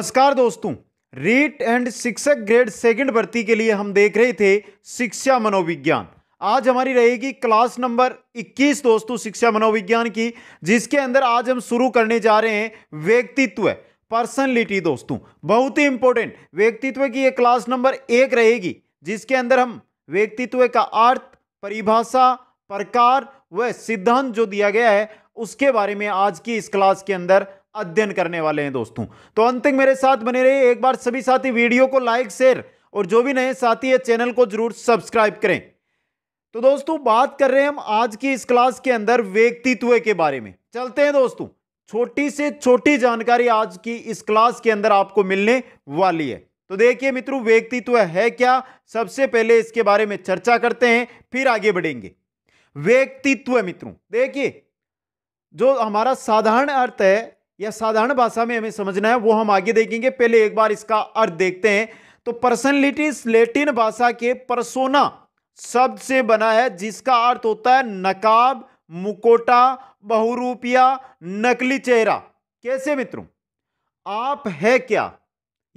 नमस्कार दोस्तों REET and शिक्षक ग्रेड सेकंड भर्ती के लिए हम देख रहे थे शिक्षा मनोविज्ञान आज हमारी रहेगी क्लास नंबर 21 दोस्तों शिक्षा मनोविज्ञान की जिसके अंदर आज हम शुरू करने जा रहे हैं व्यक्तित्व पर्सनलिटी दोस्तों बहुत ही इंपॉर्टेंट व्यक्तित्व की ये क्लास नंबर एक रहेगी जिसके अंदर हम व्यक्तित्व का अर्थ परिभाषा प्रकार व सिद्धांत जो दिया गया है उसके बारे में आज की इस क्लास के अंदर अध्ययन करने वाले हैं दोस्तों तो अंत तक मेरे साथ बने रहिए एक बार सभी साथी वीडियो को लाइक शेयर और जो भी नए साथी है चैनल को जरूर सब्सक्राइब करें तो दोस्तों बात कर रहे हैं हम आज की इस क्लास के अंदर व्यक्तित्व के बारे में चलते हैं दोस्तों छोटी से छोटी जानकारी आज की इस क्लास के अंदर आपको मिलने वाली है तो देखिए मित्रों व्यक्तित्व है क्या सबसे पहले इसके बारे में चर्चा करते हैं फिर आगे बढ़ेंगे व्यक्तित्व मित्रों देखिए जो हमारा साधारण अर्थ है या साधारण भाषा में हमें समझना है वो हम आगे देखेंगे पहले एक बार इसका अर्थ देखते हैं तो पर्सनलिटी लेटिन भाषा के परसोना शब्द से बना है जिसका अर्थ होता है नकाब मुकोटा बहुरूपिया नकली चेहरा कैसे मित्रों आप है क्या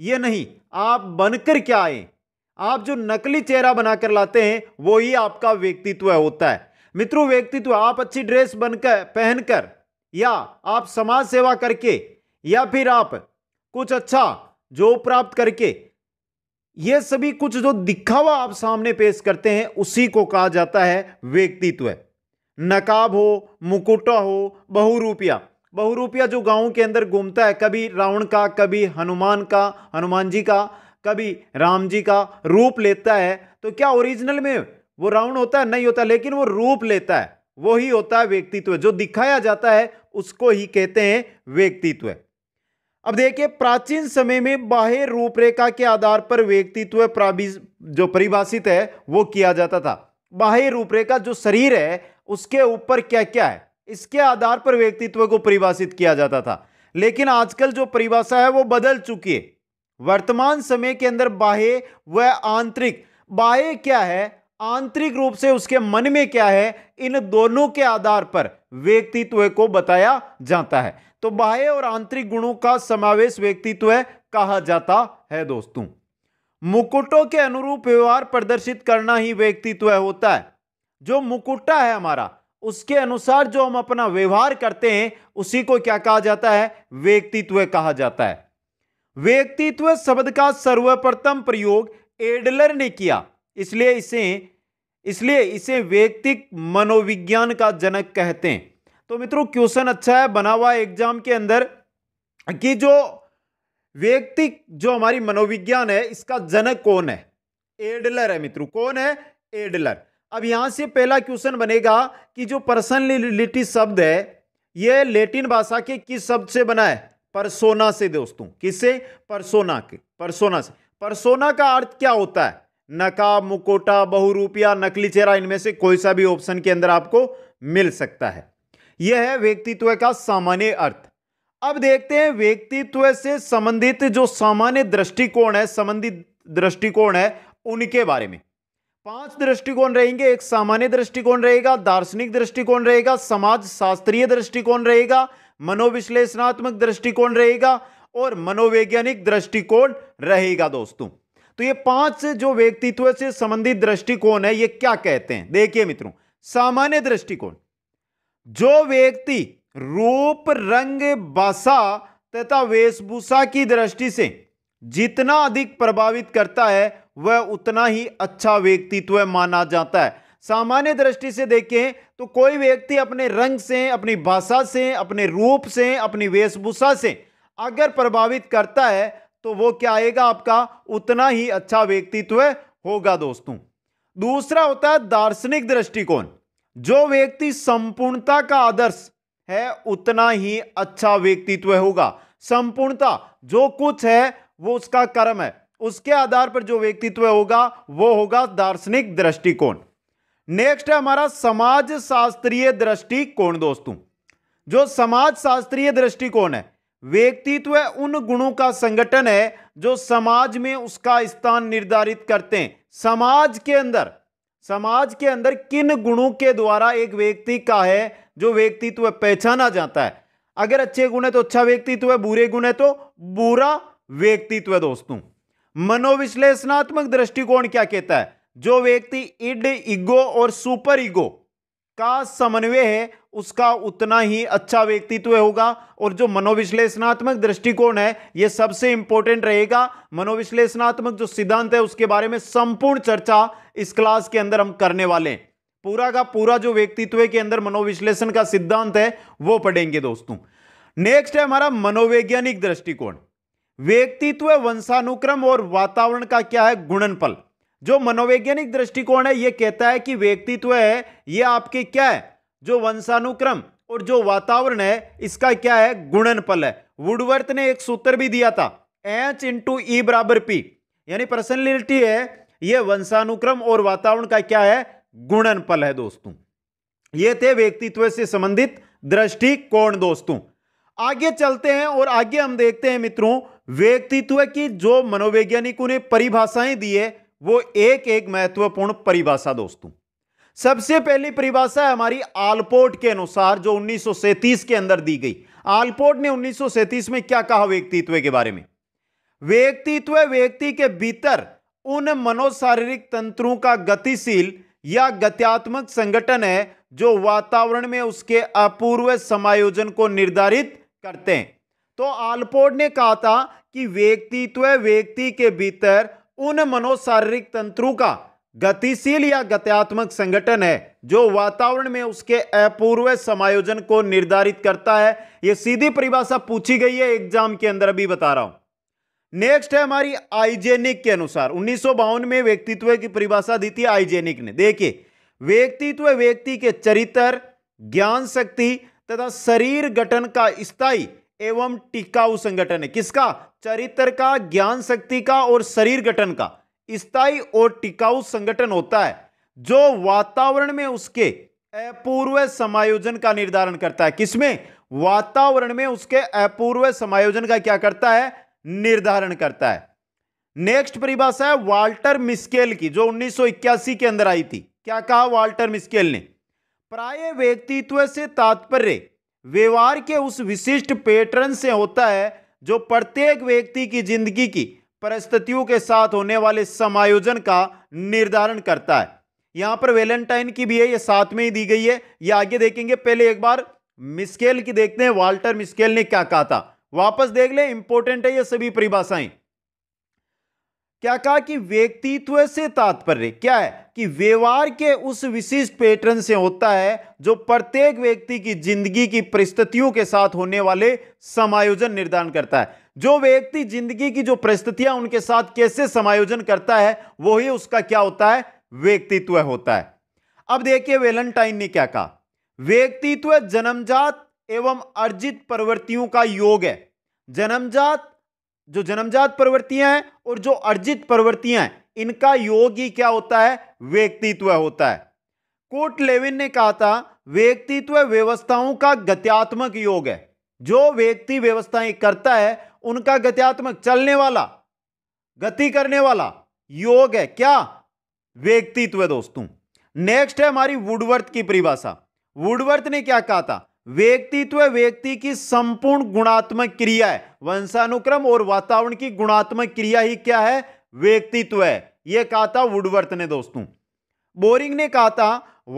ये नहीं आप बनकर क्या आए आप जो नकली चेहरा बनाकर लाते हैं वो ही आपका व्यक्तित्व होता है मित्रों व्यक्तित्व आप अच्छी ड्रेस बनकर पहनकर या आप समाज सेवा करके या फिर आप कुछ अच्छा जो प्राप्त करके ये सभी कुछ जो दिखावा आप सामने पेश करते हैं उसी को कहा जाता है व्यक्तित्व नकाब हो मुकुटा हो बहुरूपिया बहुरूपिया जो गांव के अंदर घूमता है कभी रावण का कभी हनुमान का हनुमान जी का कभी राम जी का रूप लेता है तो क्या ओरिजिनल में वो रावण होता है नहीं होता लेकिन वो रूप लेता है वो ही होता है व्यक्तित्व जो दिखाया जाता है उसको ही कहते हैं व्यक्तित्व अब देखिए प्राचीन समय में बाह्य रूपरेखा के आधार पर व्यक्तित्व जो परिभाषित है वो किया जाता था बाह्य रूपरेखा जो शरीर है उसके ऊपर क्या क्या है इसके आधार पर व्यक्तित्व को परिभाषित किया जाता था लेकिन आजकल जो परिभाषा है वो बदल चुकी है वर्तमान समय के अंदर बाह्य व आंतरिक बाह्य क्या है आंतरिक रूप से उसके मन में क्या है इन दोनों के आधार पर व्यक्तित्व को बताया जाता है तो बाह्य और आंतरिक गुणों का समावेश व्यक्तित्व कहा जाता है दोस्तों मुकुटों के अनुरूप व्यवहार प्रदर्शित करना ही व्यक्तित्व होता है जो मुकुटा है हमारा उसके अनुसार जो हम अपना व्यवहार करते हैं उसी को क्या कहा जाता है व्यक्तित्व कहा जाता है व्यक्तित्व शब्द का सर्वप्रथम प्रयोग एडलर ने किया इसलिए इसे इसलिए इसे व्यक्तिक मनोविज्ञान का जनक कहते हैं तो मित्रों क्वेश्चन अच्छा है बना हुआ एग्जाम के अंदर कि जो व्यक्तिक जो हमारी मनोविज्ञान है इसका जनक कौन है एडलर है मित्रों कौन है एडलर अब यहां से पहला क्वेश्चन बनेगा कि जो पर्सनलिटी शब्द है यह लेटिन भाषा के किस शब्द से बना है परसोना से दोस्तों किससे परसोना के परसोना से परसोना का अर्थ क्या होता है नका मुकोटा बहुरूपिया नकली चेहरा इनमें से कोई सा भी ऑप्शन के अंदर आपको मिल सकता है यह है व्यक्तित्व का सामान्य अर्थ अब देखते हैं व्यक्तित्व से संबंधित जो सामान्य दृष्टिकोण है संबंधित दृष्टिकोण है उनके बारे में पांच दृष्टिकोण रहेंगे एक सामान्य दृष्टिकोण रहेगा दार्शनिक दृष्टिकोण रहेगा समाज शास्त्रीय दृष्टिकोण रहेगा मनोविश्लेषणात्मक दृष्टिकोण रहेगा और मनोवैज्ञानिक दृष्टिकोण रहेगा दोस्तों तो ये पांच जो व्यक्तित्व से संबंधित दृष्टिकोण है ये क्या कहते हैं देखिए मित्रों सामान्य दृष्टिकोण जो व्यक्ति रूप रंग भाषा तथा वेशभूषा की दृष्टि से जितना अधिक प्रभावित करता है वह उतना ही अच्छा व्यक्तित्व माना जाता है सामान्य दृष्टि से देखें तो कोई व्यक्ति अपने रंग से अपनी भाषा से अपने रूप से अपनी वेशभूषा से अगर प्रभावित करता है तो वो क्या आएगा आपका उतना ही अच्छा व्यक्तित्व होगा दोस्तों दूसरा होता है दार्शनिक दृष्टिकोण जो व्यक्ति संपूर्णता का आदर्श है उतना ही अच्छा व्यक्तित्व होगा संपूर्णता जो कुछ है वो उसका कर्म है उसके आधार पर जो व्यक्तित्व होगा वो होगा दार्शनिक दृष्टिकोण नेक्स्ट है हमारा समाज शास्त्रीय दृष्टिकोण दोस्तों जो समाज शास्त्रीय दृष्टिकोण है व्यक्तित्व उन गुणों का संगठन है जो समाज में उसका स्थान निर्धारित करते हैं समाज के अंदर समाज के अंदर किन गुणों के द्वारा एक व्यक्ति का है जो व्यक्तित्व पहचाना जाता है अगर अच्छे गुण है तो अच्छा व्यक्तित्व है बुरे गुण है तो बुरा व्यक्तित्व है दोस्तों मनोविश्लेषणात्मक दृष्टिकोण क्या कहता है जो व्यक्ति इड इगो और सुपर इगो का समन्वय है उसका उतना ही अच्छा व्यक्तित्व होगा और जो मनोविश्लेषणात्मक दृष्टिकोण है यह सबसे इंपॉर्टेंट रहेगा मनोविश्लेषणात्मक जो सिद्धांत है उसके बारे में संपूर्ण चर्चा इस क्लास के अंदर हम करने वाले हैं पूरा का पूरा जो व्यक्तित्व के अंदर मनोविश्लेषण का सिद्धांत है वो पढ़ेंगे दोस्तों नेक्स्ट है हमारा मनोवैज्ञानिक दृष्टिकोण व्यक्तित्व वंशानुक्रम और वातावरण का क्या है गुणनफल जो मनोवैज्ञानिक दृष्टिकोण है ये कहता है कि व्यक्तित्व है ये आपके क्या है जो वंशानुक्रम और जो वातावरण है इसका क्या है गुणनफल है वुडवर्थ ने एक सूत्र भी दिया था एच इंटू ई बराबर पी यानी पर्सनलिटी है यह वंशानुक्रम और वातावरण का क्या है गुणनफल है दोस्तों ये थे व्यक्तित्व से संबंधित दृष्टिकोण दोस्तों आगे चलते हैं और आगे हम देखते हैं मित्रों व्यक्तित्व की जो मनोवैज्ञानिकों ने परिभाषाएं दी है वो एक एक महत्वपूर्ण परिभाषा दोस्तों सबसे पहली परिभाषा है हमारी आलपोर्ट के अनुसार जो उन्नीस के अंदर दी गई आलपोर्ट ने उन्नीस में क्या कहा व्यक्तित्व के बारे में व्यक्तित्व व्यक्ति के भीतर उन मनोशारीरिक तंत्रों का गतिशील या गत्यात्मक संगठन है जो वातावरण में उसके अपूर्व समायोजन को निर्धारित करते हैं तो आलपोर्ट ने कहा था कि व्यक्तित्व व्यक्ति के भीतर उन मनोशारीरिक तंत्रों का गतिशील या गत्यात्मक संगठन है जो वातावरण में उसके अपूर्व समायोजन को निर्धारित करता है यह सीधी परिभाषा पूछी गई है एग्जाम के अंदर अभी बता रहा हूं नेक्स्ट है हमारी आइजेनिक के अनुसार उन्नीस में व्यक्तित्व की परिभाषा दी थी आइजेनिक ने देखिए व्यक्तित्व व्यक्ति के चरित्र ज्ञान शक्ति तथा शरीर गठन का स्थायी एवं टिकाऊ संगठन है किसका चरित्र का ज्ञान शक्ति का और शरीर गठन का स्थायी और टिकाऊ संगठन होता है जो वातावरण में उसके अपूर्व समायोजन का निर्धारण करता है किसमें वातावरण में उसके अपूर्व समायोजन का क्या करता है निर्धारण करता है नेक्स्ट परिभाषा है वाल्टर मिस्केल की जो 1981 के अंदर आई थी क्या कहा वाल्टर मिस्केल ने प्राय व्यक्तित्व से तात्पर्य व्यवहार के उस विशिष्ट पैटर्न से होता है जो प्रत्येक व्यक्ति की जिंदगी की परिस्थितियों के साथ होने वाले समायोजन का निर्धारण करता है यहां पर वेलेंटाइन की भी है ये साथ में ही दी गई है ये आगे देखेंगे पहले एक बार मिस्केल की देखते हैं वाल्टर मिस्केल ने क्या कहा था वापस देख ले इंपॉर्टेंट है ये सभी परिभाषाएं क्या कहा कि व्यक्तित्व से तात्पर्य क्या है कि व्यवहार के उस विशिष्ट पैटर्न से होता है जो प्रत्येक व्यक्ति की जिंदगी की परिस्थितियों के साथ होने वाले समायोजन निर्धारण करता है जो व्यक्ति जिंदगी की जो परिस्थितियां उनके साथ कैसे समायोजन करता है वही उसका क्या होता है व्यक्तित्व होता है अब देखिए वेलेंटाइन ने क्या कहा व्यक्तित्व जन्मजात एवं अर्जित प्रवृत्तियों का योग है जन्मजात जो जन्मजात प्रवृत्तियां हैं और जो अर्जित प्रवृत्तियां हैं इनका योग ही क्या होता है व्यक्तित्व होता है कोट लेविन ने कहा था व्यक्तित्व व्यवस्थाओं का गत्यात्मक योग है जो व्यक्ति व्यवस्थाएं करता है उनका गत्यात्मक चलने वाला गति करने वाला योग है क्या व्यक्तित्व दोस्तों नेक्स्ट है हमारी वुडवर्थ की परिभाषा वुडवर्थ ने क्या कहा था व्यक्तित्व व्यक्ति की संपूर्ण गुणात्मक क्रिया है वंशानुक्रम और वातावरण की गुणात्मक क्रिया ही क्या है व्यक्तित्व है यह कहा था वुडवर्थ ने दोस्तों बोरिंग ने कहा था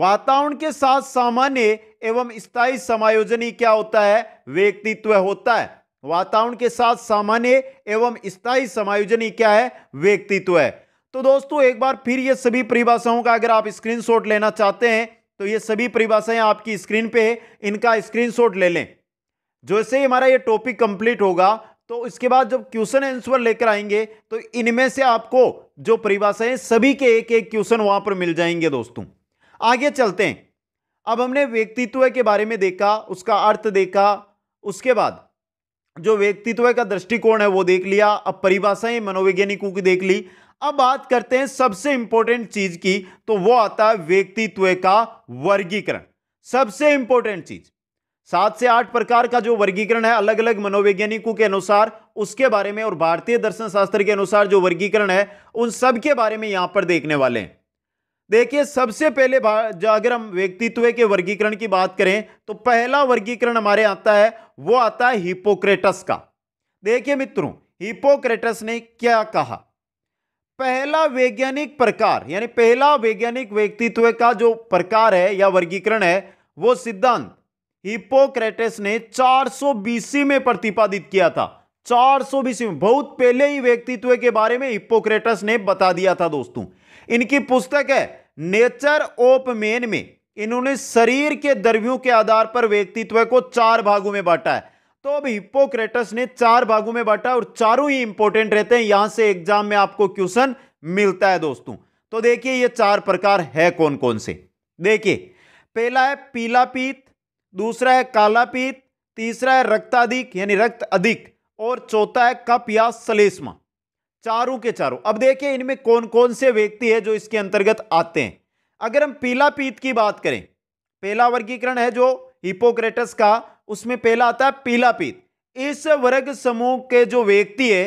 वातावरण के साथ सामान्य एवं स्थायी समायोजन ही क्या होता है व्यक्तित्व होता है वातावरण के साथ सामान्य एवं स्थायी समायोजन ही क्या है व्यक्तित्व है तो दोस्तों एक बार फिर ये सभी परिभाषाओं का अगर आप स्क्रीनशॉट लेना चाहते हैं तो ये सभी परिभाषाएं आपकी स्क्रीन पे है इनका स्क्रीनशॉट ले लें जैसे ही हमारा ये टॉपिक कंप्लीट होगा तो इसके बाद जब क्वेश्चन आंसर लेकर आएंगे तो इनमें से आपको जो परिभाषाएं सभी के एक एक क्वेश्चन वहां पर मिल जाएंगे दोस्तों आगे चलते हैं अब हमने व्यक्तित्व के बारे में देखा उसका अर्थ देखा उसके बाद जो व्यक्तित्व का दृष्टिकोण है वो देख लिया अब परिभाषाएं मनोवैज्ञानिकों की देख ली अब बात करते हैं सबसे इंपॉर्टेंट चीज की तो वो आता है व्यक्तित्व का वर्गीकरण सबसे इंपॉर्टेंट चीज सात से आठ प्रकार का जो वर्गीकरण है अलग अलग मनोवैज्ञानिकों के अनुसार उसके बारे में और भारतीय दर्शन शास्त्र के अनुसार जो वर्गीकरण है उन सब के बारे में यहां पर देखने वाले हैं देखिए सबसे पहले अगर हम व्यक्तित्व के वर्गीकरण की बात करें तो पहला वर्गीकरण हमारे आता है वो आता है हिपोक्रेटस का देखिए मित्रों हिपोक्रेटस ने क्या कहा पहला वैज्ञानिक प्रकार यानी पहला वैज्ञानिक व्यक्तित्व का जो प्रकार है या वर्गीकरण है वो सिद्धांत हिपोक्रेटस ने 400 बीसी में प्रतिपादित किया था 400 बीसी में बहुत पहले ही व्यक्तित्व के बारे में हिपोक्रेटस ने बता दिया था दोस्तों इनकी पुस्तक है नेचर ऑफ मेन में इन्होंने शरीर के द्रव्यों के आधार पर व्यक्तित्व को चार भागों में बांटा है तो अब हिपोक्रेटस ने चार भागों में बांटा और चारों ही इंपॉर्टेंट रहते हैं यहां से एग्जाम में आपको क्वेश्चन मिलता है दोस्तों तो देखिए ये चार प्रकार है कौन कौन से देखिए पहला है पीला पीत दूसरा है काला पीत तीसरा है रक्ताधिक यानी रक्त अधिक और चौथा है कप या सलेष्मा चारों के चारों अब देखिए इनमें कौन कौन से व्यक्ति है जो इसके अंतर्गत आते हैं अगर हम पीला पीत की बात करें पहला वर्गीकरण है जो हिपोक्रेटस का उसमें पहला आता है पीला पीत इस वर्ग समूह के जो व्यक्ति है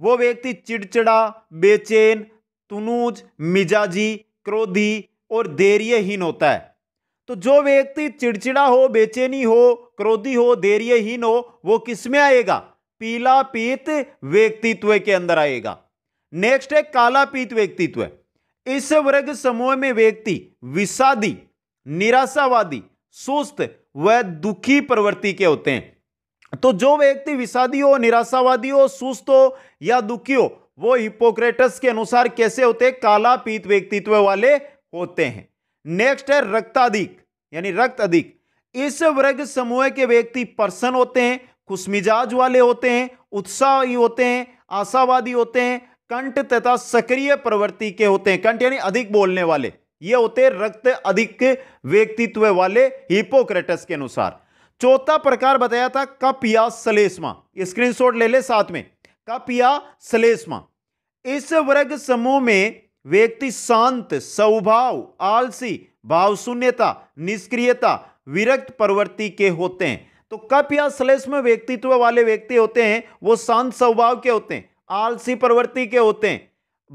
वो व्यक्ति चिड़चिड़ा बेचैन तुनूज मिजाजी क्रोधी और धैर्यहीन होता है तो जो व्यक्ति चिड़चिड़ा हो बेचैनी हो क्रोधी हो धैर्यहीन हो वो किस में आएगा पीला पीत व्यक्तित्व के अंदर आएगा नेक्स्ट है काला पीत व्यक्तित्व इस वर्ग समूह में व्यक्ति विषादी निराशावादी सुस्त वह दुखी प्रवृत्ति के होते हैं तो जो व्यक्ति विषादी हो निराशावादी हो सुस्त हो या दुखी हो वो हिपोक्रेटस के अनुसार कैसे होते हैं काला पीत व्यक्तित्व वाले होते हैं नेक्स्ट है रक्ताधिक यानी रक्त अधिक इस वर्ग समूह के व्यक्ति प्रसन्न होते हैं खुशमिजाज वाले होते हैं उत्साही होते हैं आशावादी होते हैं कंठ तथा सक्रिय प्रवृत्ति के होते हैं कंठ यानी अधिक बोलने वाले ये होते रक्त अधिक व्यक्तित्व वाले हिपोक्रेटस के अनुसार चौथा प्रकार बताया था कप या स्क्रीन स्क्रीनशॉट ले ले साथ में कप या सलेसमा इस वर्ग समूह में व्यक्ति शांत स्वभाव आलसी भाव शून्यता निष्क्रियता विरक्त प्रवृत्ति के होते हैं तो कप या सलेसम व्यक्तित्व वाले व्यक्ति होते हैं वो शांत स्वभाव के होते हैं आलसी प्रवृत्ति के होते हैं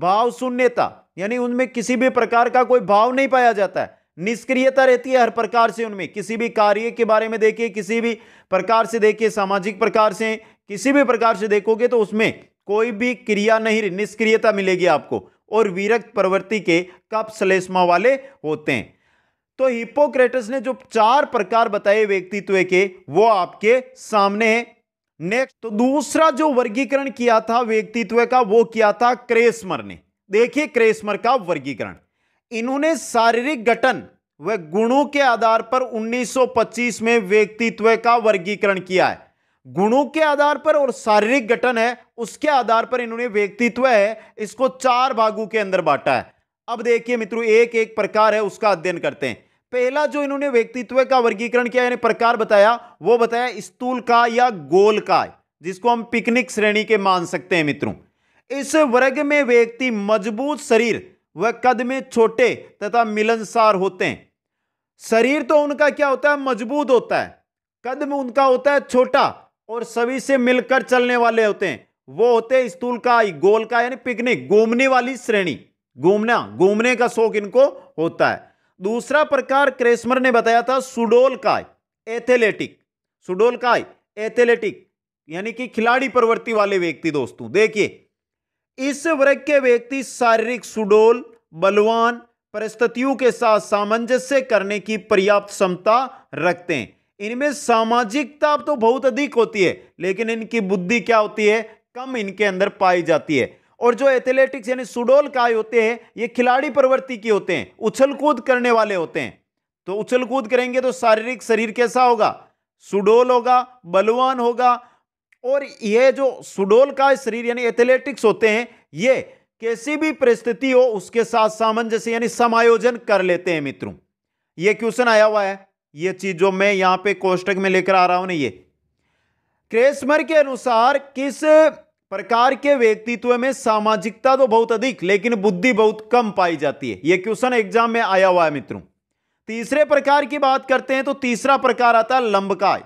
भाव शून्यता यानी उनमें किसी भी प्रकार का कोई भाव नहीं पाया जाता है निष्क्रियता रहती है हर प्रकार से उनमें किसी भी कार्य के बारे में देखिए किसी भी प्रकार से देखिए सामाजिक प्रकार से किसी भी प्रकार से देखोगे तो उसमें कोई भी क्रिया नहीं निष्क्रियता मिलेगी आपको और विरक्त प्रवृत्ति के कप सलेषमा वाले होते हैं तो हिपोक्रेटस ने जो चार प्रकार बताए व्यक्तित्व के वो आपके सामने है नेक्स्ट तो दूसरा जो वर्गीकरण किया था व्यक्तित्व का वो किया था क्रेसमर ने देखिए क्रेस्मर का वर्गीकरण इन्होंने शारीरिक गठन व गुणों के आधार पर 1925 में व्यक्तित्व का वर्गीकरण किया है गुणों के आधार पर और शारीरिक गठन है उसके आधार पर इन्होंने व्यक्तित्व है इसको चार भागों के अंदर बांटा है अब देखिए मित्रों एक एक प्रकार है उसका अध्ययन करते हैं पहला जो इन्होंने व्यक्तित्व का वर्गीकरण किया यानी प्रकार बताया वो बताया स्थूल का या गोल का जिसको हम पिकनिक श्रेणी के मान सकते हैं मित्रों इस वर्ग में व्यक्ति मजबूत शरीर व कद में छोटे तथा मिलनसार होते हैं शरीर तो उनका क्या होता है मजबूत होता है कद में उनका होता है छोटा और सभी से मिलकर चलने वाले होते हैं वो होते हैं स्थूल का गोल का यानी पिकनिक घूमने वाली श्रेणी घूमना घूमने का शौक इनको होता है दूसरा प्रकार क्रेशमर ने बताया था सुडोल काय एथेलेटिक सुडोल काय एथेलेटिक यानी कि खिलाड़ी प्रवृत्ति वाले व्यक्ति दोस्तों देखिए इस वर्ग के व्यक्ति शारीरिक सुडोल बलवान परिस्थितियों के साथ सामंजस्य करने की पर्याप्त क्षमता रखते हैं इनमें सामाजिकता तो बहुत अधिक होती है लेकिन इनकी बुद्धि क्या होती है कम इनके अंदर पाई जाती है और जो एथलेटिक्स यानी सुडोल काय होते हैं ये खिलाड़ी प्रवृत्ति के होते हैं उछल कूद करने वाले होते हैं तो उछल कूद करेंगे तो शारीरिक शरीर कैसा होगा सुडोल होगा बलवान होगा और ये जो सुडोल का शरीर यानी एथलेटिक्स होते हैं ये कैसी भी परिस्थिति हो उसके साथ सामंजस्य यानी समायोजन कर लेते हैं मित्रों ये क्वेश्चन आया हुआ है ये चीज जो मैं यहां पे कोष्टक में लेकर आ रहा हूं ना ये क्रेसमर के अनुसार किस प्रकार के व्यक्तित्व में सामाजिकता तो बहुत अधिक लेकिन बुद्धि बहुत कम पाई जाती है यह क्वेश्चन एग्जाम में आया हुआ है मित्रों तीसरे प्रकार की बात करते हैं तो तीसरा प्रकार आता है लंबकाय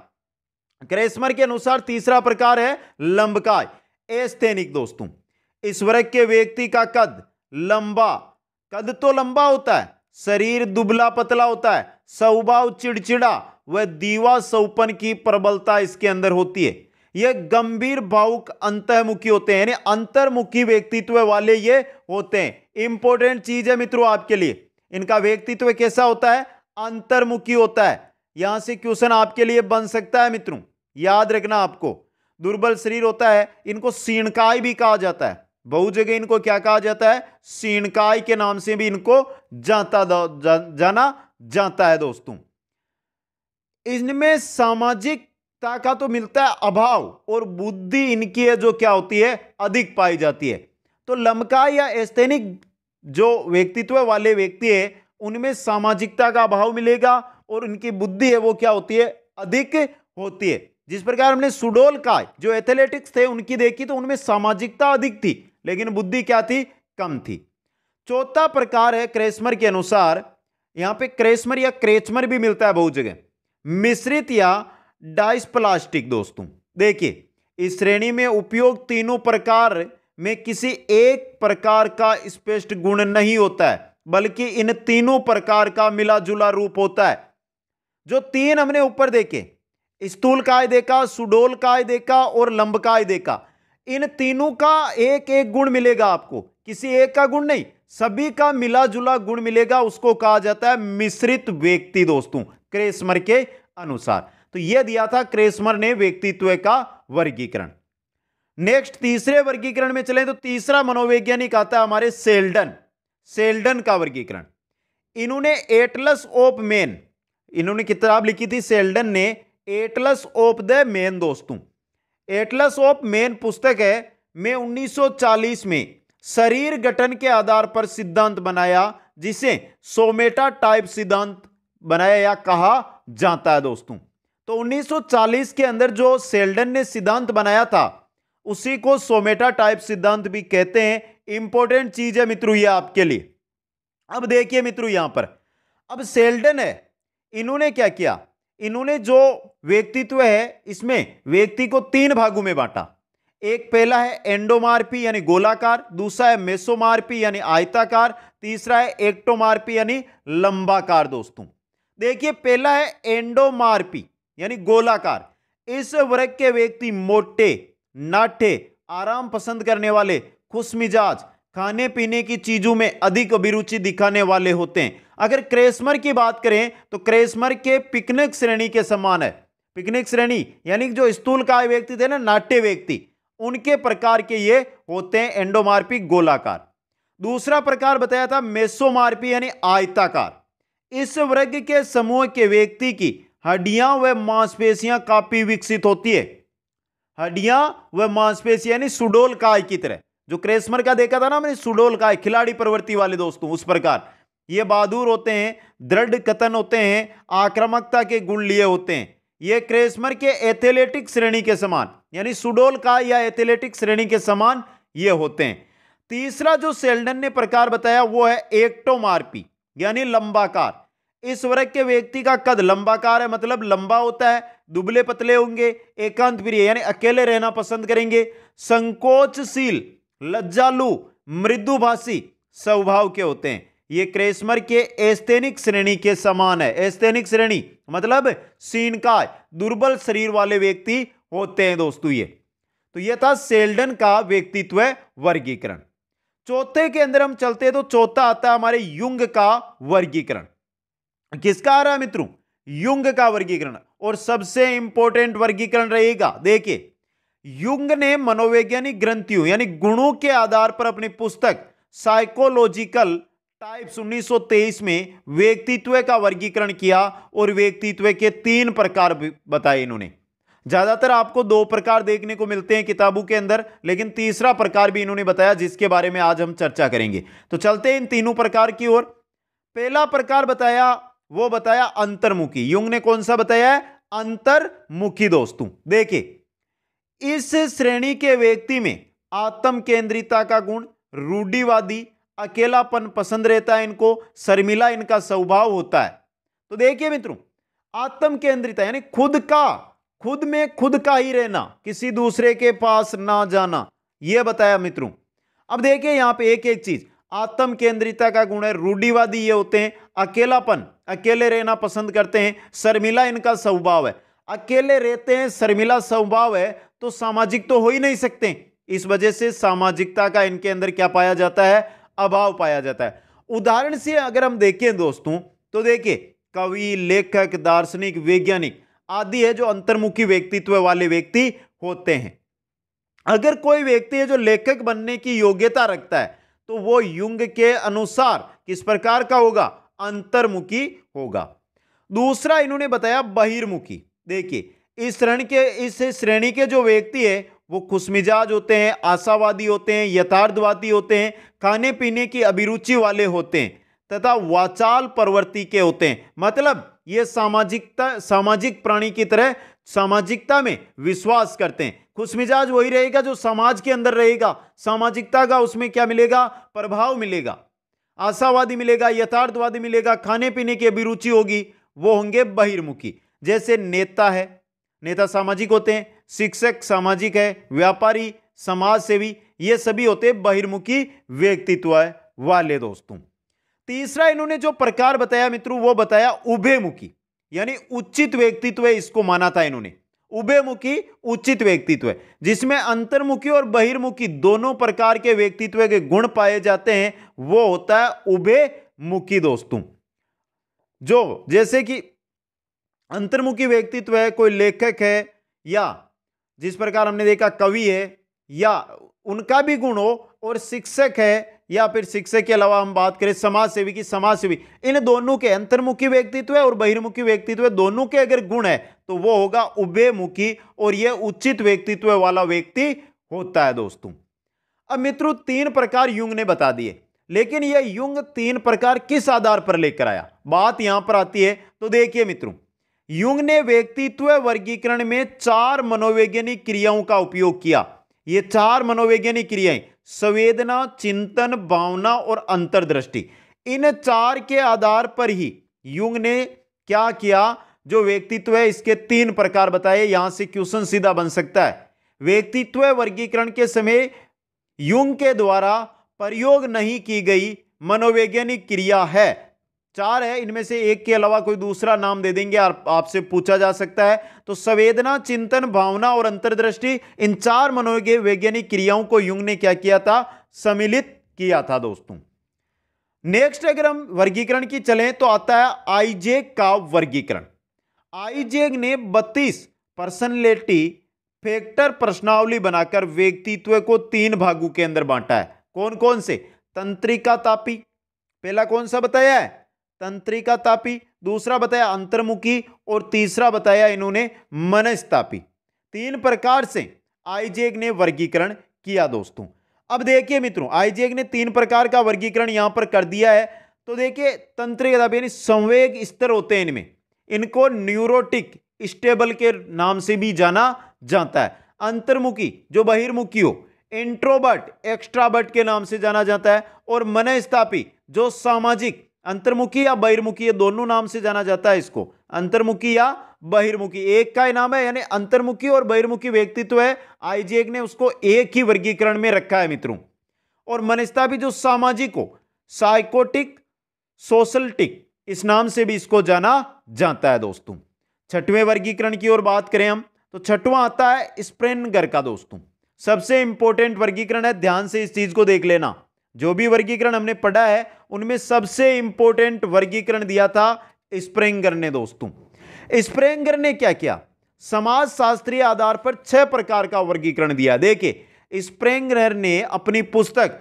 क्रेसमर के अनुसार तीसरा प्रकार है लंबकाय एस्थेनिक दोस्तों इस वर्ग के व्यक्ति का कद लंबा कद तो लंबा होता है शरीर दुबला पतला होता है स्वभाव चिड़चिड़ा व दीवा सौपन की प्रबलता इसके अंदर होती है यह गंभीर भावुक अंतमुखी होते हैं यानी अंतर्मुखी व्यक्तित्व वाले ये होते हैं इंपॉर्टेंट चीज है मित्रों आपके लिए इनका व्यक्तित्व कैसा होता है अंतर्मुखी होता है यहां से क्वेश्चन आपके लिए बन सकता है मित्रों याद रखना आपको दुर्बल शरीर होता है इनको सीणकाय भी कहा जाता है बहुत जगह इनको क्या कहा जाता है सीणकाय के नाम से भी इनको जाता जा, जाना जाता है दोस्तों इनमें सामाजिकता का तो मिलता है अभाव और बुद्धि इनकी है जो क्या होती है अधिक पाई जाती है तो लमका या एस्थेनिक जो व्यक्तित्व वाले व्यक्ति है उनमें सामाजिकता का अभाव मिलेगा और उनकी बुद्धि है वो क्या होती है अधिक होती है जिस प्रकार हमने सुडोल का जो एथलेटिक्स थे उनकी देखी तो उनमें सामाजिकता अधिक थी लेकिन बुद्धि क्या थी कम थी चौथा प्रकार है क्रेशमर के अनुसार यहाँ पे क्रेशमर या क्रेचमर भी मिलता है बहुत जगह मिश्रित या प्लास्टिक दोस्तों देखिए इस श्रेणी में उपयोग तीनों प्रकार में किसी एक प्रकार का स्पेष्ट गुण नहीं होता है बल्कि इन तीनों प्रकार का मिला जुला रूप होता है जो तीन हमने ऊपर देखे स्थूल काय देखा सुडोल काय देखा और लंबकाय देखा इन तीनों का एक एक गुण मिलेगा आपको किसी एक का गुण नहीं सभी का मिला जुला गुण मिलेगा उसको कहा जाता है मिश्रित व्यक्ति दोस्तों क्रेसमर के अनुसार तो यह दिया था क्रेसमर ने व्यक्तित्व का वर्गीकरण नेक्स्ट तीसरे वर्गीकरण में चले तो तीसरा मनोवैज्ञानिक आता है हमारे सेल्डन सेल्डन का वर्गीकरण इन्होंने एटलस ऑफ मेन इन्होंने किताब लिखी थी सेल्डन ने एटलस ऑफ द मेन दोस्तों एटलस ऑफ मेन पुस्तक है में 1940 में शरीर गठन के आधार पर सिद्धांत बनाया जिसे सोमेटा टाइप सिद्धांत बनाया या कहा जाता है दोस्तों तो 1940 के अंदर जो सेल्डन ने सिद्धांत बनाया था उसी को सोमेटा टाइप सिद्धांत भी कहते हैं इंपॉर्टेंट चीज है मित्रों ये आपके लिए अब देखिए मित्रों यहां पर अब सेल्डन है इन्होंने क्या किया इन्होंने जो व्यक्तित्व है इसमें व्यक्ति को तीन भागों में बांटा एक पहला है एंडोमार्पी यानी गोलाकार दूसरा है मेसोमार्पी यानी आयताकार तीसरा है एक्टोमार्पी यानी लंबाकार दोस्तों देखिए पहला है एंडोमार्पी यानी गोलाकार इस वर्ग के व्यक्ति मोटे नाठे आराम पसंद करने वाले खुशमिजाज खाने पीने की चीजों में अधिक अभिरुचि दिखाने वाले होते हैं अगर क्रेसमर की बात करें तो क्रेसमर के पिकनिक श्रेणी के समान है पिकनिक श्रेणी यानी जो काय व्यक्ति थे ना नाट्य व्यक्ति उनके प्रकार के ये होते हैं एंडोमार्पिक गोलाकार दूसरा प्रकार बताया था मेसोमार्पी यानी आयताकार इस वर्ग के समूह के व्यक्ति की हड्डियां व मांसपेशियां काफी विकसित होती है हड्डियां व मांसपेशियां यानी सुडोल काय की तरह जो क्रेसमर का देखा था ना मैंने सुडोल काय खिलाड़ी प्रवृत्ति वाले दोस्तों उस प्रकार ये बहादुर होते हैं दृढ़ कथन होते हैं आक्रामकता के गुण लिए होते हैं ये क्रेसमर के एथलेटिक श्रेणी के समान यानी सुडोल का या एथलेटिक श्रेणी के समान ये होते हैं तीसरा जो सेल्डन ने प्रकार बताया वो है एक्टोमार्पी यानी लंबाकार इस वर्ग के व्यक्ति का कद लंबाकार है मतलब लंबा होता है दुबले पतले होंगे एकांत प्रिय यानी अकेले रहना पसंद करेंगे संकोचशील लज्जालु मृदुभाषी स्वभाव के होते हैं ये क्रेसमर के एस्तेनिक श्रेणी के समान है एस्तेनिक श्रेणी मतलब सीन का दुर्बल शरीर वाले व्यक्ति होते हैं दोस्तों ये तो ये था सेल्डन का व्यक्तित्व वर्गीकरण चौथे के अंदर हम चलते हैं तो चौथा आता है हमारे युंग का वर्गीकरण किसका आ रहा है मित्रों युंग का वर्गीकरण और सबसे इंपॉर्टेंट वर्गीकरण रहेगा देखिए युंग ने मनोवैज्ञानिक ग्रंथियों यानी गुणों के आधार पर अपनी पुस्तक साइकोलॉजिकल टाइप्स 1923 में व्यक्तित्व का वर्गीकरण किया और व्यक्तित्व के तीन प्रकार बताए इन्होंने ज़्यादातर आपको दो प्रकार देखने को मिलते हैं किताबों के अंदर लेकिन तीसरा प्रकार भी इन्होंने बताया जिसके बारे में आज हम चर्चा करेंगे तो चलते हैं इन तीनों प्रकार की ओर पहला प्रकार बताया वो बताया अंतर्मुखी युंग ने कौन सा बताया है अंतर्मुखी दोस्तों देखिए इस श्रेणी के व्यक्ति में आत्म केंद्रिता का गुण रूढ़िवादी अकेलापन पसंद रहता है इनको शर्मिला इनका स्वभाव होता है तो देखिए मित्रों आत्म केंद्रित यानी खुद का खुद में खुद का ही रहना किसी दूसरे के पास ना जाना यह बताया मित्रों अब देखिए यहां पे एक एक चीज आत्म केंद्रिता का गुण है रूढ़िवादी ये होते हैं अकेलापन अकेले रहना पसंद करते हैं शर्मिला इनका स्वभाव है अकेले रहते हैं शर्मिला स्वभाव है तो सामाजिक तो हो ही नहीं सकते इस वजह से सामाजिकता का इनके अंदर क्या पाया जाता है अभाव पाया जाता है उदाहरण से अगर हम देखें दोस्तों तो देखिए कवि लेखक दार्शनिक वैज्ञानिक आदि है जो अंतर्मुखी व्यक्तित्व वाले व्यक्ति होते हैं अगर कोई व्यक्ति है जो लेखक बनने की योग्यता रखता है तो वो युंग के अनुसार किस प्रकार का होगा अंतर्मुखी होगा दूसरा इन्होंने बताया बहिर्मुखी देखिए इस श्रेणी के इस श्रेणी के जो व्यक्ति है वो खुशमिजाज होते हैं आशावादी होते हैं यथार्थवादी होते हैं खाने पीने की अभिरुचि वाले होते हैं तथा वाचाल प्रवृत्ति के होते हैं मतलब ये सामाजिकता सामाजिक प्राणी की तरह सामाजिकता में विश्वास करते हैं खुशमिजाज वही रहेगा जो समाज के अंदर रहेगा सामाजिकता का उसमें क्या मिलेगा प्रभाव मिलेगा आशावादी मिलेगा यथार्थवादी मिलेगा खाने पीने की अभिरुचि होगी वो होंगे बहिर्मुखी जैसे नेता है नेता सामाजिक होते हैं शिक्षक सामाजिक है व्यापारी समाज सेवी ये सभी होते बहिर्मुखी व्यक्तित्व वाले दोस्तों तीसरा इन्होंने जो प्रकार बताया मित्रों वो बताया उभयमुखी यानी उचित व्यक्तित्व इसको माना था इन्होंने उभयमुखी उचित व्यक्तित्व जिसमें अंतर्मुखी और बहिर्मुखी दोनों प्रकार के व्यक्तित्व के गुण पाए जाते हैं वो होता है उभयमुखी दोस्तों जो जैसे कि अंतर्मुखी व्यक्तित्व है कोई लेखक है या जिस प्रकार हमने देखा कवि है या उनका भी गुण हो और शिक्षक है या फिर शिक्षक के अलावा हम बात करें समाज सेवी की समाज सेवी इन दोनों के अंतर्मुखी व्यक्तित्व और बहिर्मुखी व्यक्तित्व दोनों के अगर गुण है तो वो होगा उभयमुखी और यह उचित व्यक्तित्व वाला व्यक्ति होता है दोस्तों अब मित्रों तीन प्रकार युंग ने बता दिए लेकिन यह युंग तीन प्रकार किस आधार पर लेकर आया बात यहां पर आती है तो देखिए मित्रों युंग ने व्यक्तित्व वर्गीकरण में चार मनोवैज्ञानिक क्रियाओं का उपयोग किया ये चार मनोवैज्ञानिक क्रियाएं संवेदना चिंतन भावना और अंतर्दृष्टि इन चार के आधार पर ही युंग ने क्या किया जो व्यक्तित्व है इसके तीन प्रकार बताए यहां से क्वेश्चन सीधा बन सकता है व्यक्तित्व वर्गीकरण के समय युग के द्वारा प्रयोग नहीं की गई मनोवैज्ञानिक क्रिया है चार है इनमें से एक के अलावा कोई दूसरा नाम दे देंगे आपसे पूछा जा सकता है तो संवेदना चिंतन भावना और अंतर्दृष्टि इन चार वैज्ञानिक क्रियाओं को युग ने क्या किया था सम्मिलित किया था दोस्तों नेक्स्ट अगर हम वर्गीकरण की चलें तो आता है आईजेक का वर्गीकरण आईजेग ने 32 पर्सनलिटी फैक्टर प्रश्नावली बनाकर व्यक्तित्व को तीन भागों के अंदर बांटा है कौन कौन से तंत्रिका तापी पहला कौन सा बताया है तंत्रिका तापी दूसरा बताया अंतर्मुखी और तीसरा बताया इन्होंने मनस्तापी तीन प्रकार से आईजेग ने वर्गीकरण किया दोस्तों अब देखिए मित्रों आईजेग ने तीन प्रकार का वर्गीकरण यहां पर कर दिया है तो देखिए तंत्रिका तापी यानी संवेग स्तर होते हैं इनमें इनको न्यूरोटिक स्टेबल के नाम से भी जाना जाता है अंतर्मुखी जो बहिर्मुखी हो इंट्रोबर्ट एक्स्ट्राबर्ट के नाम से जाना जाता है और मनस्थापी जो सामाजिक अंतर्मुखी या बहिर्मुखी ये दोनों नाम से जाना जाता है इसको अंतर्मुखी या बहिर्मुखी एक का नाम है यानी अंतर्मुखी और बहिर्मुखी व्यक्तित्व है आईजीएक ने उसको एक ही वर्गीकरण में रखा है मित्रों और मनिस्ता भी जो सामाजिक हो साइकोटिक सोशलटिक इस नाम से भी इसको जाना जाता है दोस्तों छठवें वर्गीकरण की ओर बात करें हम तो छठवां आता है स्प्रेनगर का दोस्तों सबसे इंपॉर्टेंट वर्गीकरण है ध्यान से इस चीज को देख लेना जो भी वर्गीकरण हमने पढ़ा है उनमें सबसे इंपॉर्टेंट वर्गीकरण दिया था स्प्रेंगर ने दोस्तों स्प्रेंगर ने क्या किया समाज शास्त्रीय आधार पर छह प्रकार का वर्गीकरण दिया देखिए स्प्रेंगर ने अपनी पुस्तक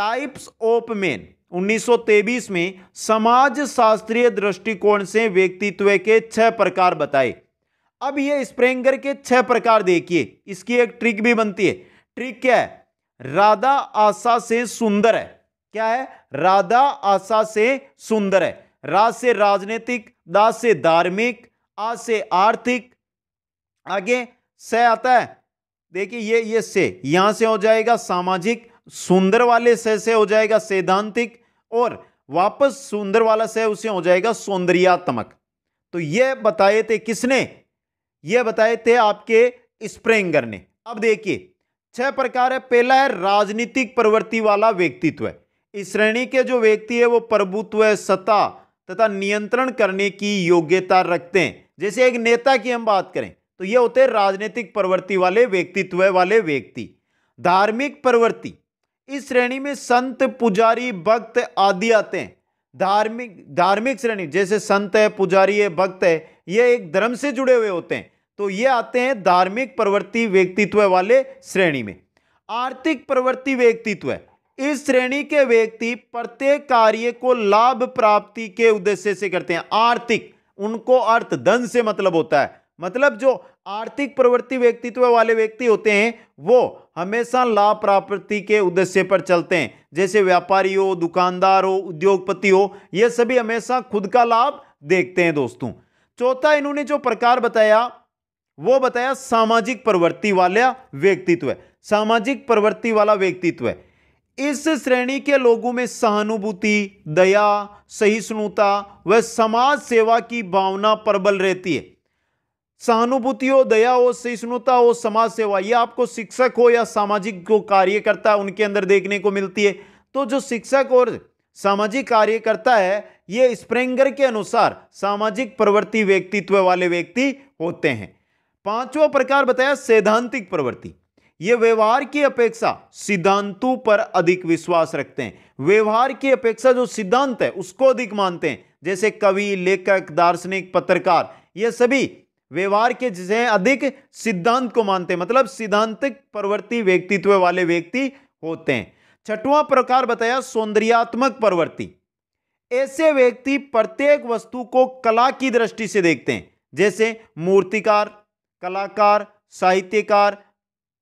टाइप्स ऑफ मेन 1923 में समाज शास्त्रीय दृष्टिकोण से व्यक्तित्व के छह प्रकार बताए अब ये स्प्रेंगर के छह प्रकार देखिए इसकी एक ट्रिक भी बनती है ट्रिक क्या है राधा आशा से सुंदर है क्या है राधा आशा से सुंदर है रा से राजनीतिक दा से धार्मिक आ से आर्थिक आगे से आता है देखिए ये ये से यहां से हो जाएगा सामाजिक सुंदर वाले से से हो जाएगा सैद्धांतिक और वापस सुंदर वाला से उसे हो जाएगा सौंदर्यात्मक तो ये बताए थे किसने ये बताए थे आपके स्प्रेंगर ने अब देखिए छह प्रकार है पहला है राजनीतिक प्रवृत्ति वाला व्यक्तित्व इस श्रेणी के जो व्यक्ति है वो प्रभुत्व सत्ता तथा नियंत्रण करने की योग्यता रखते हैं जैसे एक नेता की हम बात करें तो ये होते हैं राजनीतिक प्रवृत्ति वाले व्यक्तित्व वाले व्यक्ति धार्मिक प्रवृत्ति इस श्रेणी में संत पुजारी भक्त आदि आते हैं धार्मिक धार्मिक श्रेणी जैसे संत है पुजारी है भक्त है ये एक धर्म से जुड़े हुए होते हैं तो ये आते हैं धार्मिक प्रवृत्ति व्यक्तित्व वाले श्रेणी में आर्थिक प्रवृत्ति व्यक्तित्व इस श्रेणी के व्यक्ति प्रत्येक कार्य को लाभ प्राप्ति के उद्देश्य से करते हैं आर्थिक उनको अर्थ धन से मतलब होता है मतलब जो आर्थिक प्रवृत्ति व्यक्तित्व वाले व्यक्ति होते हैं वो हमेशा लाभ प्राप्ति के उद्देश्य पर चलते हैं जैसे व्यापारी हो दुकानदार हो उद्योगपति हो ये सभी हमेशा खुद का लाभ देखते हैं दोस्तों चौथा इन्होंने जो प्रकार बताया वो बताया सामाजिक प्रवृत्ति वाला व्यक्तित्व है सामाजिक प्रवृत्ति वाला व्यक्तित्व है इस श्रेणी के लोगों में सहानुभूति दया सहिष्णुता व समाज सेवा की भावना प्रबल रहती है सहानुभूति हो दया हो सहिष्णुता हो समाज सेवा ये आपको शिक्षक हो या सामाजिक जो कार्यकर्ता उनके अंदर देखने को मिलती है तो जो शिक्षक और सामाजिक कार्यकर्ता है ये स्प्रेंगर के अनुसार सामाजिक प्रवृत्ति व्यक्तित्व वाले व्यक्ति होते हैं पांचवा प्रकार बताया सैद्धांतिक प्रवृत्ति ये व्यवहार की अपेक्षा सिद्धांतों पर अधिक विश्वास रखते हैं व्यवहार की अपेक्षा जो सिद्धांत है उसको अधिक मानते हैं जैसे कवि लेखक दार्शनिक पत्रकार ये सभी व्यवहार के जिसे अधिक सिद्धांत को मानते हैं मतलब सिद्धांतिक प्रवृत्ति व्यक्तित्व वाले व्यक्ति होते हैं छठवां प्रकार बताया सौंदर्यात्मक प्रवृत्ति ऐसे व्यक्ति प्रत्येक वस्तु को कला की दृष्टि से देखते हैं जैसे मूर्तिकार कलाकार साहित्यकार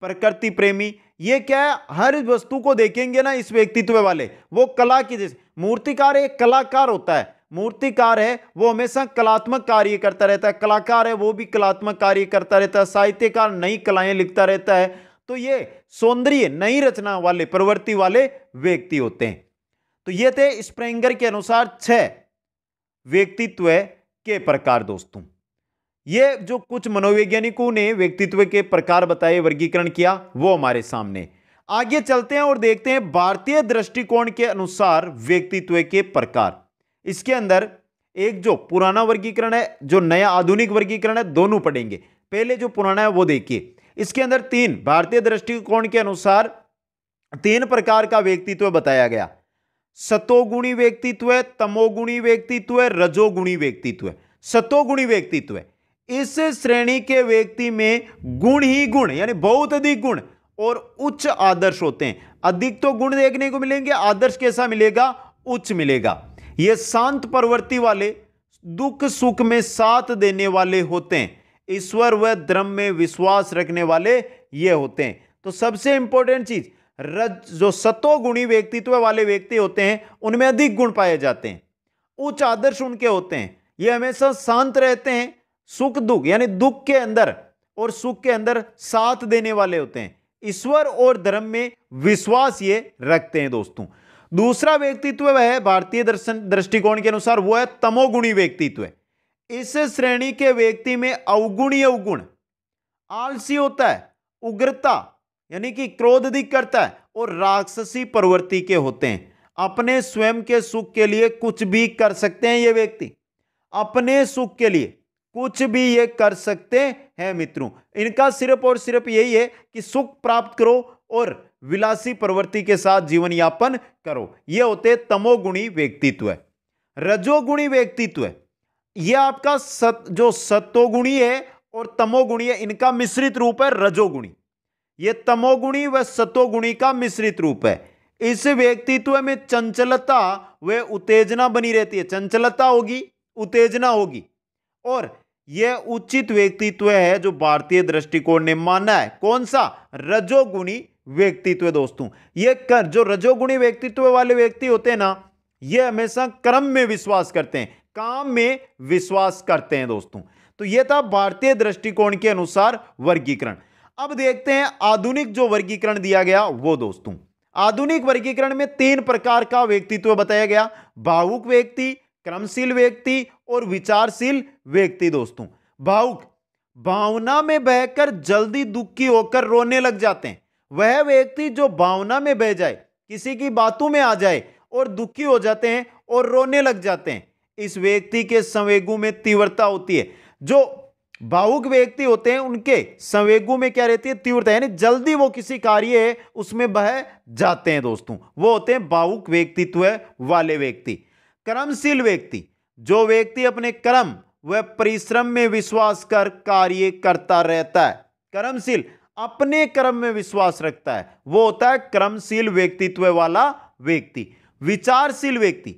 प्रकृति प्रेमी ये क्या है हर वस्तु को देखेंगे ना इस व्यक्तित्व वाले वो कला की जैसे मूर्तिकार एक कलाकार होता है मूर्तिकार है वो हमेशा कलात्मक कार्य करता रहता है कलाकार है वो भी कलात्मक कार्य करता रहता है साहित्यकार नई कलाएं लिखता रहता है तो ये सौंदर्य नई रचना वाले प्रवृत्ति वाले व्यक्ति होते हैं तो ये थे स्प्रेंगर के अनुसार छ व्यक्तित्व के प्रकार दोस्तों ये जो कुछ मनोवैज्ञानिकों ने व्यक्तित्व के प्रकार बताए वर्गीकरण किया वो हमारे सामने आगे चलते हैं और देखते हैं भारतीय दृष्टिकोण के अनुसार व्यक्तित्व के प्रकार इसके अंदर एक जो पुराना वर्गीकरण है जो नया आधुनिक वर्गीकरण है दोनों पढ़ेंगे पहले जो पुराना है वो देखिए इसके अंदर तीन भारतीय दृष्टिकोण के अनुसार तीन प्रकार का व्यक्तित्व बताया गया सतोगुणी व्यक्तित्व तमोगुणी व्यक्तित्व रजोगुणी व्यक्तित्व सतोगुणी व्यक्तित्व इस श्रेणी के व्यक्ति में गुण ही गुण यानी बहुत अधिक गुण और उच्च आदर्श होते हैं अधिक तो गुण देखने को मिलेंगे आदर्श कैसा मिलेगा उच्च मिलेगा ये शांत प्रवृत्ति वाले दुख सुख में साथ देने वाले होते हैं ईश्वर व धर्म में विश्वास रखने वाले ये होते हैं तो सबसे इंपॉर्टेंट चीज रज जो गुणी व्यक्तित्व वाले व्यक्ति होते हैं उनमें अधिक गुण पाए जाते हैं उच्च आदर्श उनके होते हैं ये हमेशा शांत रहते हैं सुख दुख यानी दुख के अंदर और सुख के अंदर साथ देने वाले होते हैं ईश्वर और धर्म में विश्वास ये रखते हैं दोस्तों दूसरा व्यक्तित्व वह भारतीय दर्शन दृष्टिकोण के अनुसार वो है तमोगुणी व्यक्तित्व इस श्रेणी के व्यक्ति में अवगुणी अवगुण आलसी होता है उग्रता यानी कि क्रोध अधिक करता है और राक्षसी प्रवृत्ति के होते हैं अपने स्वयं के सुख के लिए कुछ भी कर सकते हैं ये व्यक्ति अपने सुख के लिए कुछ भी ये कर सकते हैं मित्रों इनका सिर्फ और सिर्फ यही है कि सुख प्राप्त करो और विलासी प्रवृत्ति के साथ जीवन यापन करो ये होते तमोगुणी व्यक्तित्व है रजोगुणी व्यक्तित्व है ये आपका सत जो सत्तोगुणी है और तमोगुणी है इनका मिश्रित रूप है रजोगुणी ये तमोगुणी व सतोगुणी का मिश्रित रूप है इस व्यक्तित्व में चंचलता व उत्तेजना बनी रहती है चंचलता होगी उत्तेजना होगी और यह उचित व्यक्तित्व है जो भारतीय दृष्टिकोण ने माना है कौन सा रजोगुणी व्यक्तित्व दोस्तों ये कर जो रजोगुणी व्यक्तित्व वाले व्यक्ति होते हैं ना ये हमेशा कर्म में विश्वास करते हैं काम में विश्वास करते हैं दोस्तों तो यह था भारतीय दृष्टिकोण के अनुसार वर्गीकरण अब देखते हैं आधुनिक जो वर्गीकरण दिया गया वो दोस्तों आधुनिक वर्गीकरण में तीन प्रकार का व्यक्तित्व बताया गया भावुक व्यक्ति क्रमशील व्यक्ति और विचारशील व्यक्ति दोस्तों भावुक भावना में बहकर जल्दी दुखी होकर रोने लग जाते हैं वह व्यक्ति जो भावना में बह जाए किसी की बातों में आ जाए और दुखी हो जाते हैं और रोने लग जाते हैं इस व्यक्ति के संवेगों में तीव्रता होती है जो भावुक व्यक्ति होते हैं उनके संवेगों में क्या रहती है तीव्रता यानी जल्दी वो किसी कार्य है उसमें बह जाते हैं दोस्तों वो होते हैं भावुक व्यक्तित्व वाले व्यक्ति कर्मशील व्यक्ति जो व्यक्ति अपने कर्म व परिश्रम में विश्वास कर कार्य करता रहता है कर्मशील अपने कर्म में विश्वास रखता है वो होता है कर्मशील व्यक्तित्व वाला व्यक्ति विचारशील व्यक्ति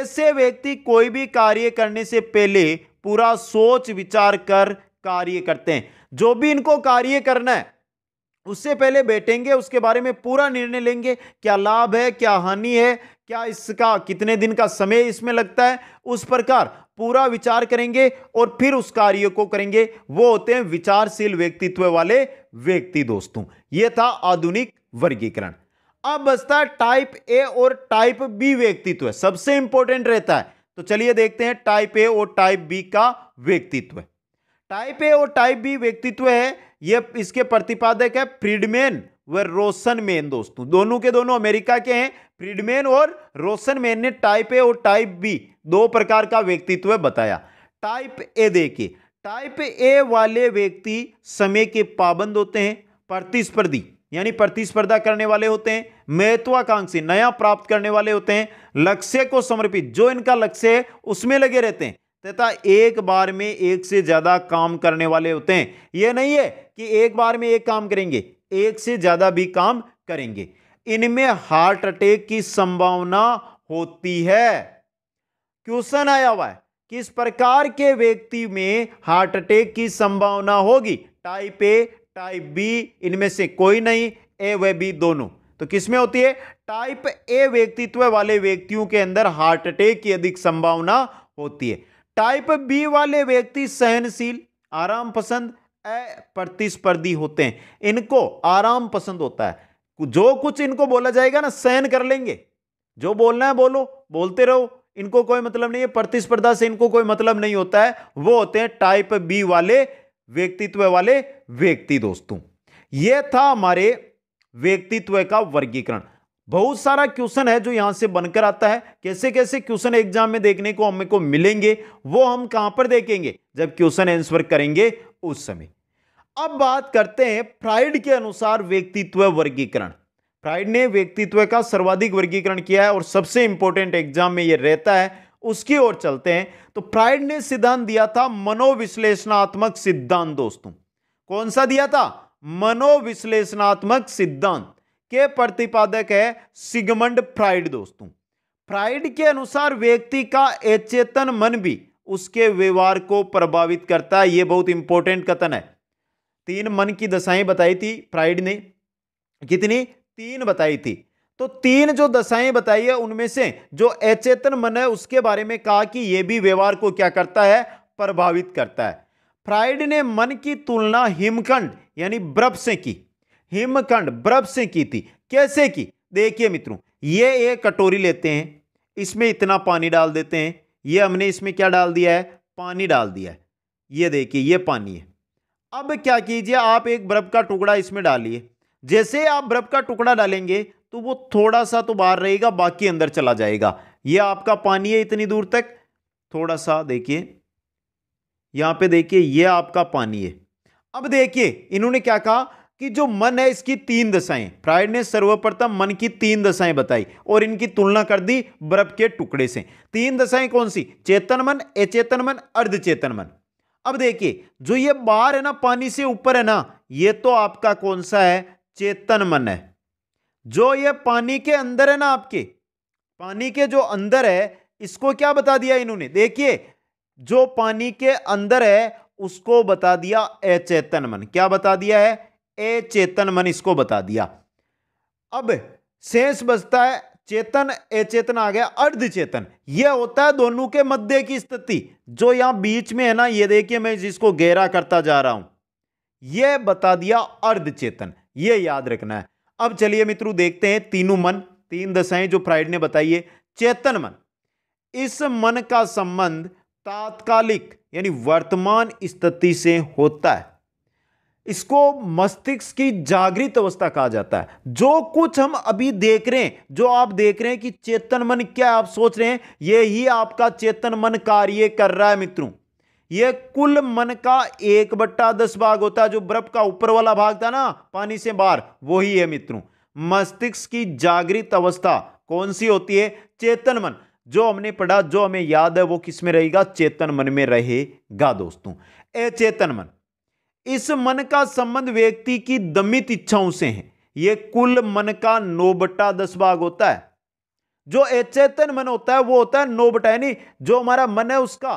ऐसे व्यक्ति कोई भी कार्य करने से पहले पूरा सोच विचार कर कार्य करते हैं जो भी इनको कार्य करना है उससे पहले बैठेंगे उसके बारे में पूरा निर्णय लेंगे क्या लाभ है क्या हानि है क्या इसका कितने दिन का समय इसमें लगता है उस प्रकार पूरा विचार करेंगे और फिर उस कार्य को करेंगे वो होते हैं विचारशील व्यक्तित्व वाले व्यक्ति दोस्तों ये था आधुनिक वर्गीकरण अब बचता है टाइप ए और टाइप बी व्यक्तित्व सबसे इंपॉर्टेंट रहता है तो चलिए देखते हैं टाइप ए और टाइप बी का व्यक्तित्व टाइप ए और टाइप बी व्यक्तित्व है ये इसके प्रतिपादक है फ्रीडमेन व रोशन मेन दोस्तों दोनों के दोनों अमेरिका के हैं फ्रीडमेन और रोशन मेन ने टाइप ए और टाइप बी दो प्रकार का व्यक्तित्व बताया टाइप ए देखिए टाइप ए वाले व्यक्ति समय के पाबंद होते हैं प्रतिस्पर्धी यानी प्रतिस्पर्धा करने वाले होते हैं महत्वाकांक्षी नया प्राप्त करने वाले होते हैं लक्ष्य को समर्पित जो इनका लक्ष्य है उसमें लगे रहते हैं तथा एक बार में एक से ज़्यादा काम करने वाले होते हैं ये नहीं है कि एक बार में एक काम करेंगे एक से ज़्यादा भी काम करेंगे इनमें हार्ट अटैक की संभावना होती है क्वेश्चन आया हुआ है किस प्रकार के व्यक्ति में हार्ट अटैक की संभावना होगी टाइप ए टाइप बी इनमें से कोई नहीं ए व बी दोनों तो किसमें होती है टाइप ए व्यक्तित्व वाले व्यक्तियों के अंदर हार्ट अटैक की अधिक संभावना होती है टाइप बी वाले व्यक्ति सहनशील आराम पसंद प्रतिस्पर्धी होते हैं इनको आराम पसंद होता है जो कुछ इनको बोला जाएगा ना सहन कर लेंगे जो बोलना है बोलो बोलते रहो इनको कोई मतलब नहीं है प्रतिस्पर्धा से इनको कोई मतलब नहीं होता है वो होते हैं टाइप बी वाले व्यक्तित्व वाले व्यक्ति दोस्तों ये था हमारे व्यक्तित्व का वर्गीकरण बहुत सारा क्वेश्चन है जो यहां से बनकर आता है कैसे कैसे क्वेश्चन एग्जाम में देखने को हमें को मिलेंगे वो हम कहां पर देखेंगे जब क्वेश्चन आंसर करेंगे उस समय अब बात करते हैं फ्राइड के अनुसार व्यक्तित्व वर्गीकरण फ्राइड ने व्यक्तित्व का सर्वाधिक वर्गीकरण किया है और सबसे इंपॉर्टेंट एग्जाम में यह रहता है उसकी ओर चलते हैं तो फ्राइड ने सिद्धांत दिया था मनोविश्लेषणात्मक सिद्धांत दोस्तों कौन सा दिया था मनोविश्लेषणात्मक सिद्धांत के प्रतिपादक है सिगमंड फ्राइड दोस्तों फ्राइड के अनुसार व्यक्ति का अचेतन मन भी उसके व्यवहार को प्रभावित करता है यह बहुत इंपॉर्टेंट कथन है तीन मन की दशाएं बताई थी फ्राइड ने कितनी तीन बताई थी तो तीन जो दशाएं बताई है उनमें से जो अचेतन मन है उसके बारे में कहा कि यह भी व्यवहार को क्या करता है प्रभावित करता है फ्राइड ने मन की तुलना हिमखंड यानी बर्फ से की हिमखंड बर्फ से की थी कैसे की देखिए मित्रों ये एक कटोरी लेते हैं इसमें इतना पानी डाल देते हैं ये हमने इसमें क्या डाल दिया है पानी डाल दिया है ये देखिए ये पानी है अब क्या कीजिए आप एक बर्फ का टुकड़ा इसमें डालिए जैसे आप बर्फ का टुकड़ा डालेंगे तो वो थोड़ा सा तो बाहर रहेगा बाकी अंदर चला जाएगा ये आपका पानी है इतनी दूर तक थोड़ा सा देखिए यहाँ पे देखिए ये आपका पानी है अब देखिए इन्होंने क्या कहा कि जो मन है इसकी तीन दशाएं फ्राइड ने सर्वप्रथम मन की तीन दशाएं बताई और इनकी तुलना कर दी बर्फ के टुकड़े से तीन दशाएं कौन सी चेतन मन अचेतन मन अर्धचेतन मन अब देखिए जो ये बाहर है ना पानी से ऊपर है ना ये तो आपका कौन सा है चेतन मन है जो ये पानी के अंदर है ना आपके पानी के जो अंदर है इसको क्या बता दिया इन्होंने देखिए जो पानी के अंदर है उसको बता दिया अचेतन मन क्या बता दिया है ए चेतन मन इसको बता दिया अब शेष बचता है चेतन अचेतन आ गया अर्ध चेतन यह होता है दोनों के मध्य की स्थिति जो यहां बीच में है ना ये देखिए मैं जिसको गहरा करता जा रहा हूं यह बता दिया अर्ध चेतन यह याद रखना है अब चलिए मित्रों देखते हैं तीनों मन तीन दशाएं जो फ्राइड ने बताई है चेतन मन इस मन का संबंध तात्कालिक यानी वर्तमान स्थिति से होता है इसको मस्तिष्क की जागृत अवस्था कहा जाता है जो कुछ हम अभी देख रहे हैं जो आप देख रहे हैं कि चेतन मन क्या आप सोच रहे हैं ये ही आपका चेतन मन कार्य कर रहा है मित्रों ये कुल मन का एक बट्टा दस भाग होता है जो बर्फ का ऊपर वाला भाग था ना पानी से बाहर वो ही है मित्रों मस्तिष्क की जागृत अवस्था कौन सी होती है चेतन मन जो हमने पढ़ा जो हमें याद है वो किस में रहेगा चेतन मन में रहेगा दोस्तों ए चेतन मन इस मन का संबंध व्यक्ति की दमित इच्छाओं से है ये कुल मन का नोबटा दस भाग होता है जो अचेतन मन होता है वो होता है नोबटा बटा यानी जो हमारा मन है उसका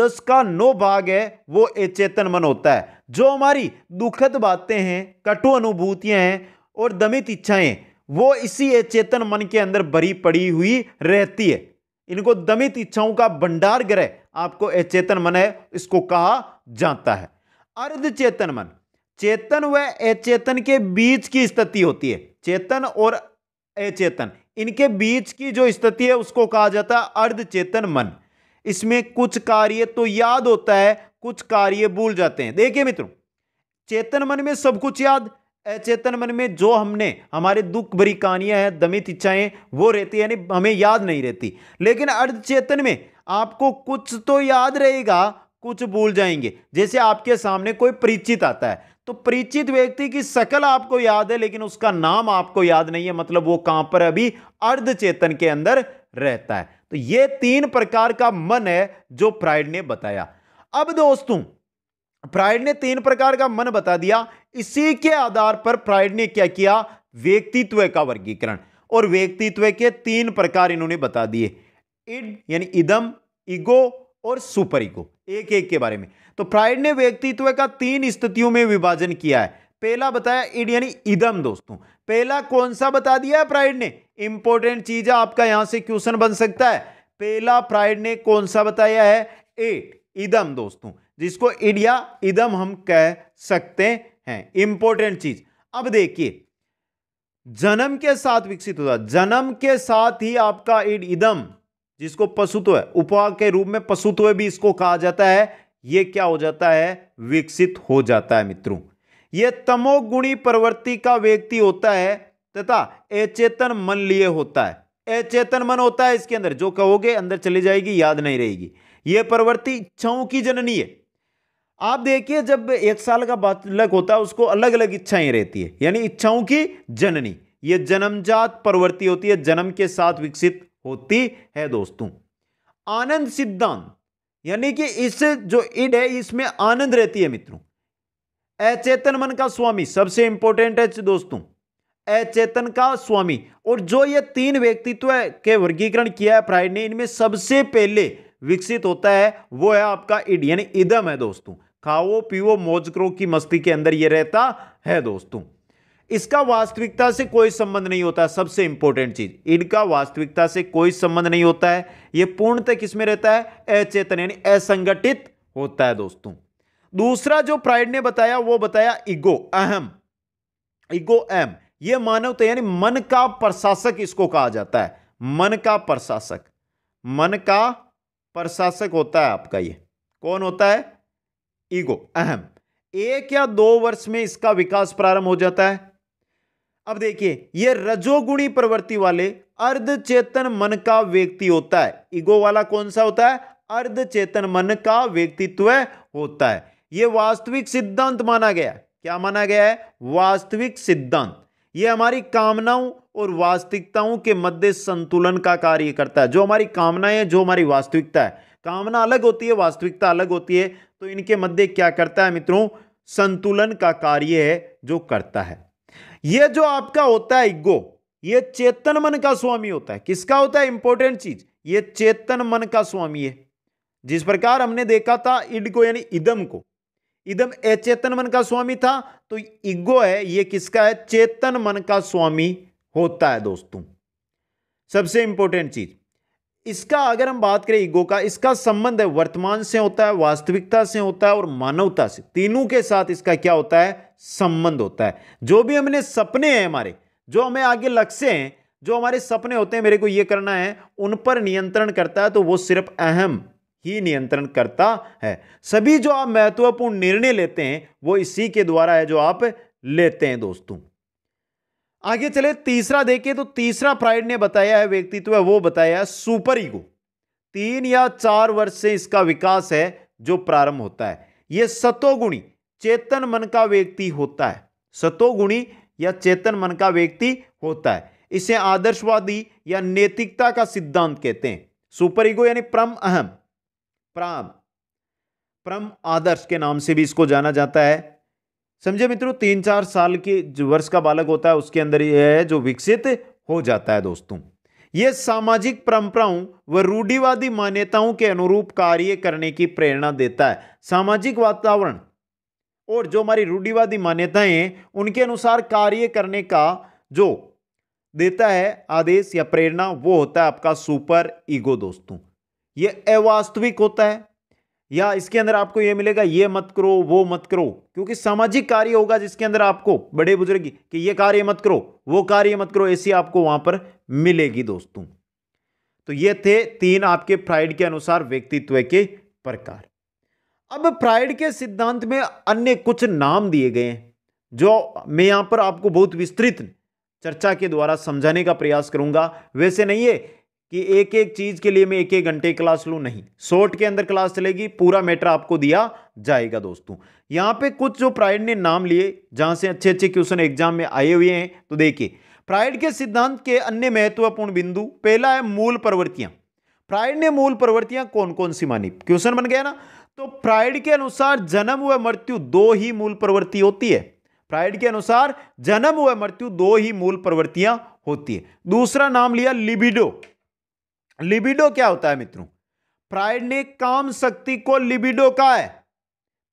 दस का नौ भाग है वो अचेतन मन होता है जो हमारी दुखद बातें हैं कटु अनुभूतियां हैं और दमित इच्छाएं वो इसी अचेतन मन के अंदर भरी पड़ी हुई रहती है इनको दमित इच्छाओं का भंडार ग्रह आपको अचेतन मन है इसको कहा जाता है अर्ध चेतन मन चेतन व अचेतन के बीच की स्थिति होती है चेतन और अचेतन इनके बीच की जो स्थिति है उसको कहा जाता है अर्ध चेतन मन इसमें कुछ कार्य तो याद होता है कुछ कार्य भूल जाते हैं देखिए मित्रों चेतन मन में सब कुछ याद अचेतन मन में जो हमने हमारे दुख भरी कहानियां हैं दमित इच्छाएं वो रहती यानी हमें याद नहीं रहती लेकिन अर्ध चेतन में आपको कुछ तो याद रहेगा कुछ भूल जाएंगे जैसे आपके सामने कोई परिचित आता है तो परिचित व्यक्ति की शकल आपको याद है लेकिन उसका नाम आपको याद नहीं है मतलब वो कहां पर अभी अर्ध चेतन के अंदर रहता है तो ये तीन प्रकार का मन है जो प्राइड ने बताया अब दोस्तों प्राइड ने तीन प्रकार का मन बता दिया इसी के आधार पर प्राइड ने क्या किया व्यक्तित्व का वर्गीकरण और व्यक्तित्व के तीन प्रकार इन्होंने बता दिए इड यानी इदम इगो और सुपर ईगो एक एक के बारे में तो फ्राइड ने व्यक्तित्व का तीन स्थितियों में विभाजन किया है पहला बताया इड यानी इदम दोस्तों पहला कौन सा बता दिया है फ्राइड ने इंपॉर्टेंट चीज है आपका यहां से क्वेश्चन बन सकता है पहला फ्राइड ने कौन सा बताया है ए इदम दोस्तों जिसको इडिया इदम हम कह सकते हैं इंपॉर्टेंट चीज अब देखिए जन्म के साथ विकसित होता जन्म के साथ ही आपका इड इदम जिसको पशुत्व उपवा के रूप में पशुत्व भी इसको कहा जाता है यह क्या हो जाता है विकसित हो जाता है मित्रों यह तमोगुणी प्रवृत्ति का व्यक्ति होता है तथा अचेतन मन लिए होता है अचेतन मन होता है इसके अंदर जो कहोगे अंदर चली जाएगी याद नहीं रहेगी यह प्रवृत्ति इच्छाओं की जननी है आप देखिए जब एक साल का बालक होता है उसको अलग अलग इच्छाएं रहती है यानी इच्छाओं की जननी ये जन्मजात प्रवृत्ति होती है जन्म के साथ विकसित होती है दोस्तों आनंद सिद्धांत यानी कि इस जो इड है इसमें आनंद रहती है मित्रों अचेतन मन का स्वामी सबसे इंपॉर्टेंट है दोस्तों अचेतन का स्वामी और जो ये तीन व्यक्तित्व के वर्गीकरण किया है प्राइड ने इनमें सबसे पहले विकसित होता है वो है आपका इड यानी इदम है दोस्तों खाओ पीओ मौज करो की मस्ती के अंदर ये रहता है दोस्तों इसका वास्तविकता से कोई संबंध नहीं होता सबसे इंपॉर्टेंट चीज इनका वास्तविकता से कोई संबंध नहीं होता है यह पूर्णतः किसमें रहता है अचेतन यानी असंगठित होता है दोस्तों दूसरा जो प्राइड ने बताया वो बताया इगो अहम इगो एम ये मानवता तो, यानी मन का प्रशासक इसको कहा जाता है मन का प्रशासक मन का प्रशासक होता है आपका ये कौन होता है ईगो अहम एक या दो वर्ष में इसका विकास प्रारंभ हो जाता है अब देखिए ये रजोगुणी प्रवृत्ति वाले अर्ध चेतन मन का व्यक्ति होता है ईगो वाला कौन सा होता है अर्ध चेतन मन का व्यक्तित्व होता है ये वास्तविक सिद्धांत माना गया क्या माना गया है वास्तविक सिद्धांत ये हमारी कामनाओं और वास्तविकताओं के मध्य संतुलन का कार्य करता है जो हमारी कामनाएं हैं जो हमारी वास्तविकता है कामना अलग होती है वास्तविकता अलग होती है तो इनके मध्य क्या करता है मित्रों संतुलन का कार्य है जो करता है ये जो आपका होता है इगो ये चेतन मन का स्वामी होता है किसका होता है इंपॉर्टेंट चीज ये चेतन मन का स्वामी है जिस प्रकार हमने देखा था इड को यानी इदम को इदम अचेतन मन का स्वामी था तो इगो है ये किसका है चेतन मन का स्वामी होता है दोस्तों सबसे इंपॉर्टेंट चीज इसका अगर हम बात करें ईगो का इसका संबंध है वर्तमान से होता है वास्तविकता से होता है और मानवता से तीनों के साथ इसका क्या होता है संबंध होता है जो भी हमने सपने हैं हमारे जो हमें आगे लक्ष्य हैं जो हमारे सपने होते हैं मेरे को ये करना है उन पर नियंत्रण करता है तो वो सिर्फ अहम ही नियंत्रण करता है सभी जो आप महत्वपूर्ण निर्णय लेते हैं वो इसी के द्वारा है जो आप लेते हैं दोस्तों आगे चले तीसरा देखिए तो तीसरा फ्राइड ने बताया है व्यक्तित्व है वो बताया है सुपर ईगो तीन या चार वर्ष से इसका विकास है जो प्रारंभ होता है यह सतोगुणी चेतन मन का व्यक्ति होता है सतोगुणी या चेतन मन का व्यक्ति होता है इसे आदर्शवादी या नैतिकता का सिद्धांत कहते हैं सुपर ईगो यानी परम अहम प्राम परम आदर्श के नाम से भी इसको जाना जाता है समझे मित्रों तीन चार साल के जो वर्ष का बालक होता है उसके अंदर यह है जो विकसित हो जाता है दोस्तों ये सामाजिक परंपराओं व रूढ़िवादी मान्यताओं के अनुरूप कार्य करने की प्रेरणा देता है सामाजिक वातावरण और जो हमारी रूढ़िवादी मान्यताएं हैं उनके अनुसार कार्य करने का जो देता है आदेश या प्रेरणा वो होता है आपका सुपर ईगो दोस्तों ये अवास्तविक होता है या इसके अंदर आपको यह मिलेगा ये मत करो वो मत करो क्योंकि सामाजिक कार्य होगा जिसके अंदर आपको बड़े बुजुर्ग कि ये कार्य मत करो वो कार्य मत करो ऐसी आपको वहां पर मिलेगी दोस्तों तो ये थे तीन आपके फ्राइड के अनुसार व्यक्तित्व के प्रकार अब फ्राइड के सिद्धांत में अन्य कुछ नाम दिए गए हैं जो मैं यहां पर आपको बहुत विस्तृत चर्चा के द्वारा समझाने का प्रयास करूंगा वैसे नहीं है कि एक एक चीज के लिए मैं एक एक घंटे क्लास लूँ नहीं शॉर्ट के अंदर क्लास चलेगी पूरा मैटर आपको दिया जाएगा दोस्तों यहाँ पे कुछ जो प्राइड ने नाम लिए जहाँ से अच्छे अच्छे क्वेश्चन एग्जाम में आए हुए हैं तो देखिए प्राइड के सिद्धांत के अन्य महत्वपूर्ण बिंदु पहला है मूल प्रवृत्तियां प्राइड ने मूल प्रवृत्तियां कौन कौन सी मानी क्वेश्चन बन गया ना तो प्राइड के अनुसार जन्म व मृत्यु दो ही मूल प्रवृत्ति होती है प्राइड के अनुसार जन्म व मृत्यु दो ही मूल प्रवृत्तियां होती है दूसरा नाम लिया लिबिडो लिबिडो क्या होता है मित्रों प्राइड ने काम शक्ति को लिबिडो कहा है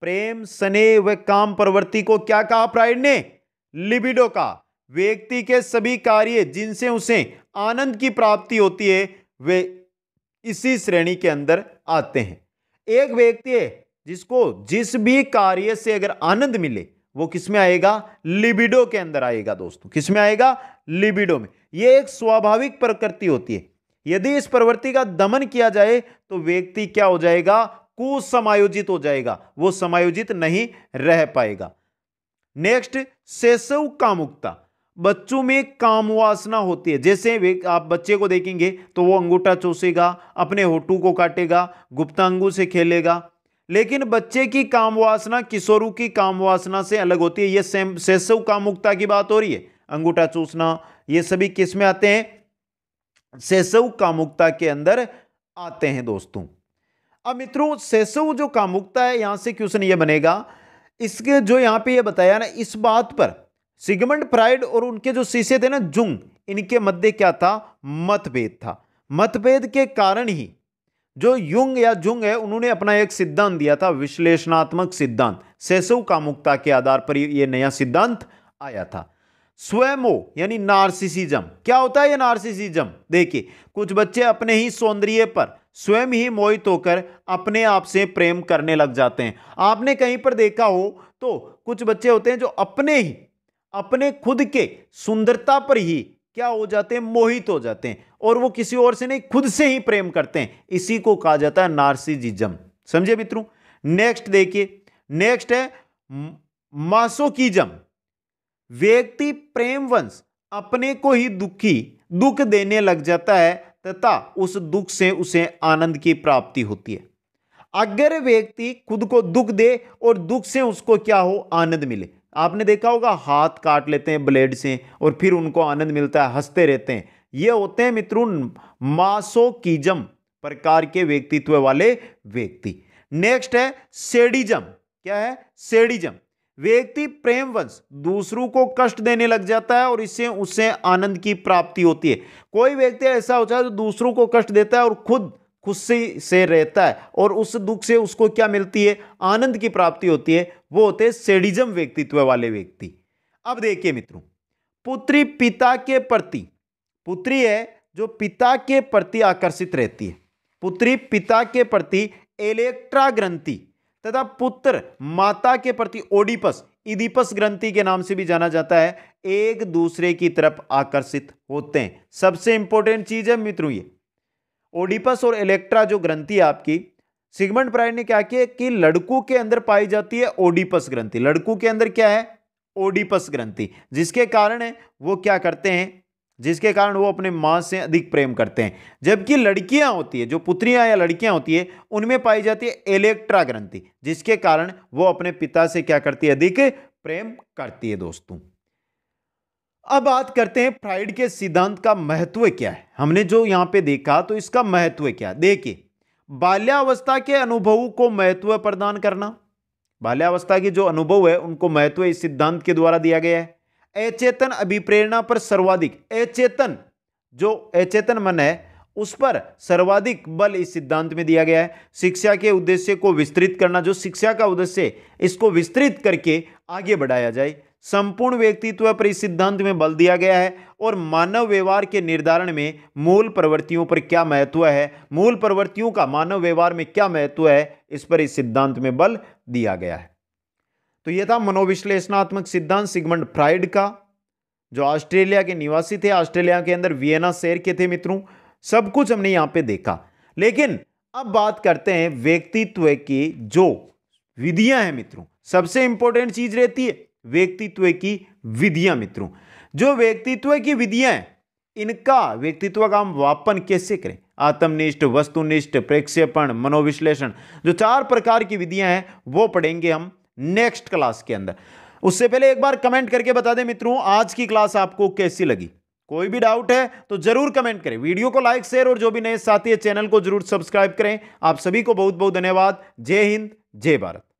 प्रेम स्नेह व काम प्रवृत्ति को क्या कहा प्राइड ने लिबिडो का व्यक्ति के सभी कार्य जिनसे उसे आनंद की प्राप्ति होती है वे इसी श्रेणी के अंदर आते हैं एक व्यक्ति है जिसको जिस भी कार्य से अगर आनंद मिले वो किसमें आएगा लिबिडो के अंदर आएगा दोस्तों किसमें आएगा लिबिडो में ये एक स्वाभाविक प्रकृति होती है यदि इस प्रवृत्ति का दमन किया जाए तो व्यक्ति क्या हो जाएगा कुसमायोजित हो जाएगा वो समायोजित नहीं रह पाएगा नेक्स्ट सेसव कामुकता बच्चों में काम वासना होती है जैसे आप बच्चे को देखेंगे तो वो अंगूठा चूसेगा अपने होटू को काटेगा गुप्तांगू से खेलेगा लेकिन बच्चे की काम वासना किशोरों की काम वासना से अलग होती है ये सेसव कामुकता की बात हो रही है अंगूठा चूसना ये सभी किस में आते हैं सेसव कामुकता के अंदर आते हैं दोस्तों अब मित्रों सेसव जो कामुकता है यहां से क्वेश्चन ये बनेगा इसके जो यहां पे ये बताया ना इस बात पर सिगमंड प्राइड और उनके जो शीशे थे ना जुंग इनके मध्य क्या था मतभेद था मतभेद के कारण ही जो युंग या जुंग है उन्होंने अपना एक सिद्धांत दिया था विश्लेषणात्मक सिद्धांत सेसव कामुकता के आधार पर ये नया सिद्धांत आया था स्वयं यानी नार्सिसिज्म क्या होता है ये नार्सिसिज्म देखिए कुछ बच्चे अपने ही सौंदर्य पर स्वयं ही मोहित होकर अपने आप से प्रेम करने लग जाते हैं आपने कहीं पर देखा हो तो कुछ बच्चे होते हैं जो अपने ही अपने खुद के सुंदरता पर ही क्या हो जाते हैं मोहित हो जाते हैं और वो किसी और से नहीं खुद से ही प्रेम करते हैं इसी को कहा जाता है नार्सिसिज्म समझे मित्रों नेक्स्ट देखिए नेक्स्ट है मासोकिज्म व्यक्ति प्रेम वंश अपने को ही दुखी दुख देने लग जाता है तथा उस दुख से उसे आनंद की प्राप्ति होती है अगर व्यक्ति खुद को दुख दे और दुख से उसको क्या हो आनंद मिले आपने देखा होगा हाथ काट लेते हैं ब्लेड से और फिर उनको आनंद मिलता है हंसते रहते हैं ये होते हैं मित्रों मासोकिजम प्रकार के व्यक्तित्व वाले व्यक्ति नेक्स्ट है सेडिजम क्या है सेडिजम व्यक्ति प्रेमवंश दूसरों को कष्ट देने लग जाता है और इससे उससे आनंद की प्राप्ति होती है कोई व्यक्ति ऐसा होता है जो दूसरों को कष्ट देता है और खुद खुशी से रहता है और उस दुख से उसको क्या मिलती है आनंद की प्राप्ति होती है वो होते हैं सेडिज्म व्यक्तित्व वाले व्यक्ति अब देखिए मित्रों पुत्री पिता के प्रति पुत्री है जो पिता के प्रति आकर्षित रहती है पुत्री पिता के प्रति इलेक्ट्रा ग्रंथि तथा पुत्र माता के प्रति ओडिपस इदिपस ग्रंथि के नाम से भी जाना जाता है एक दूसरे की तरफ आकर्षित होते हैं सबसे इंपॉर्टेंट चीज है मित्रों ये ओडिपस और इलेक्ट्रा जो ग्रंथि आपकी सिगमंड प्राय ने क्या किया कि लड़कों के अंदर पाई जाती है ओडिपस ग्रंथि लड़कों के अंदर क्या है ओडिपस ग्रंथि जिसके कारण है वो क्या करते हैं जिसके कारण वो अपने माँ से अधिक प्रेम करते हैं जबकि लड़कियाँ होती है जो पुत्रियाँ या लड़कियाँ होती है उनमें पाई जाती है इलेक्ट्रा ग्रंथि जिसके कारण वो अपने पिता से क्या करती है अधिक प्रेम करती है दोस्तों अब बात करते हैं फ्राइड के सिद्धांत का महत्व क्या है हमने जो यहाँ पे देखा तो इसका महत्व क्या देखिए बाल्यावस्था के अनुभव को महत्व प्रदान करना बाल्यावस्था के जो अनुभव है उनको महत्व इस सिद्धांत के द्वारा दिया गया है अचेतन अभिप्रेरणा पर सर्वाधिक अचेतन जो अचेतन मन है उस पर सर्वाधिक बल इस सिद्धांत में दिया गया है शिक्षा के उद्देश्य को विस्तृत करना जो शिक्षा का उद्देश्य इसको विस्तृत करके आगे बढ़ाया जाए संपूर्ण व्यक्तित्व पर इस सिद्धांत में बल दिया गया है और मानव व्यवहार के निर्धारण में मूल प्रवृत्तियों पर क्या महत्व है मूल प्रवृत्तियों का मानव व्यवहार में क्या महत्व है इस पर इस सिद्धांत में बल दिया गया है तो यह था मनोविश्लेषणात्मक सिद्धांत सिगमंड फ्राइड का जो ऑस्ट्रेलिया के निवासी थे ऑस्ट्रेलिया के अंदर वियना शहर के थे मित्रों सब कुछ हमने यहाँ पे देखा लेकिन अब बात करते हैं व्यक्तित्व की जो विधियां हैं मित्रों सबसे इंपॉर्टेंट चीज रहती है व्यक्तित्व की विधियां मित्रों जो व्यक्तित्व की विधियां हैं इनका व्यक्तित्व का हम वापन कैसे करें आत्मनिष्ठ वस्तुनिष्ठ प्रेक्षेपण मनोविश्लेषण जो चार प्रकार की विधियां हैं वो पढ़ेंगे हम नेक्स्ट क्लास के अंदर उससे पहले एक बार कमेंट करके बता दें मित्रों आज की क्लास आपको कैसी लगी कोई भी डाउट है तो जरूर कमेंट करें वीडियो को लाइक शेयर और जो भी नए साथी है चैनल को जरूर सब्सक्राइब करें आप सभी को बहुत बहुत धन्यवाद जय हिंद जय भारत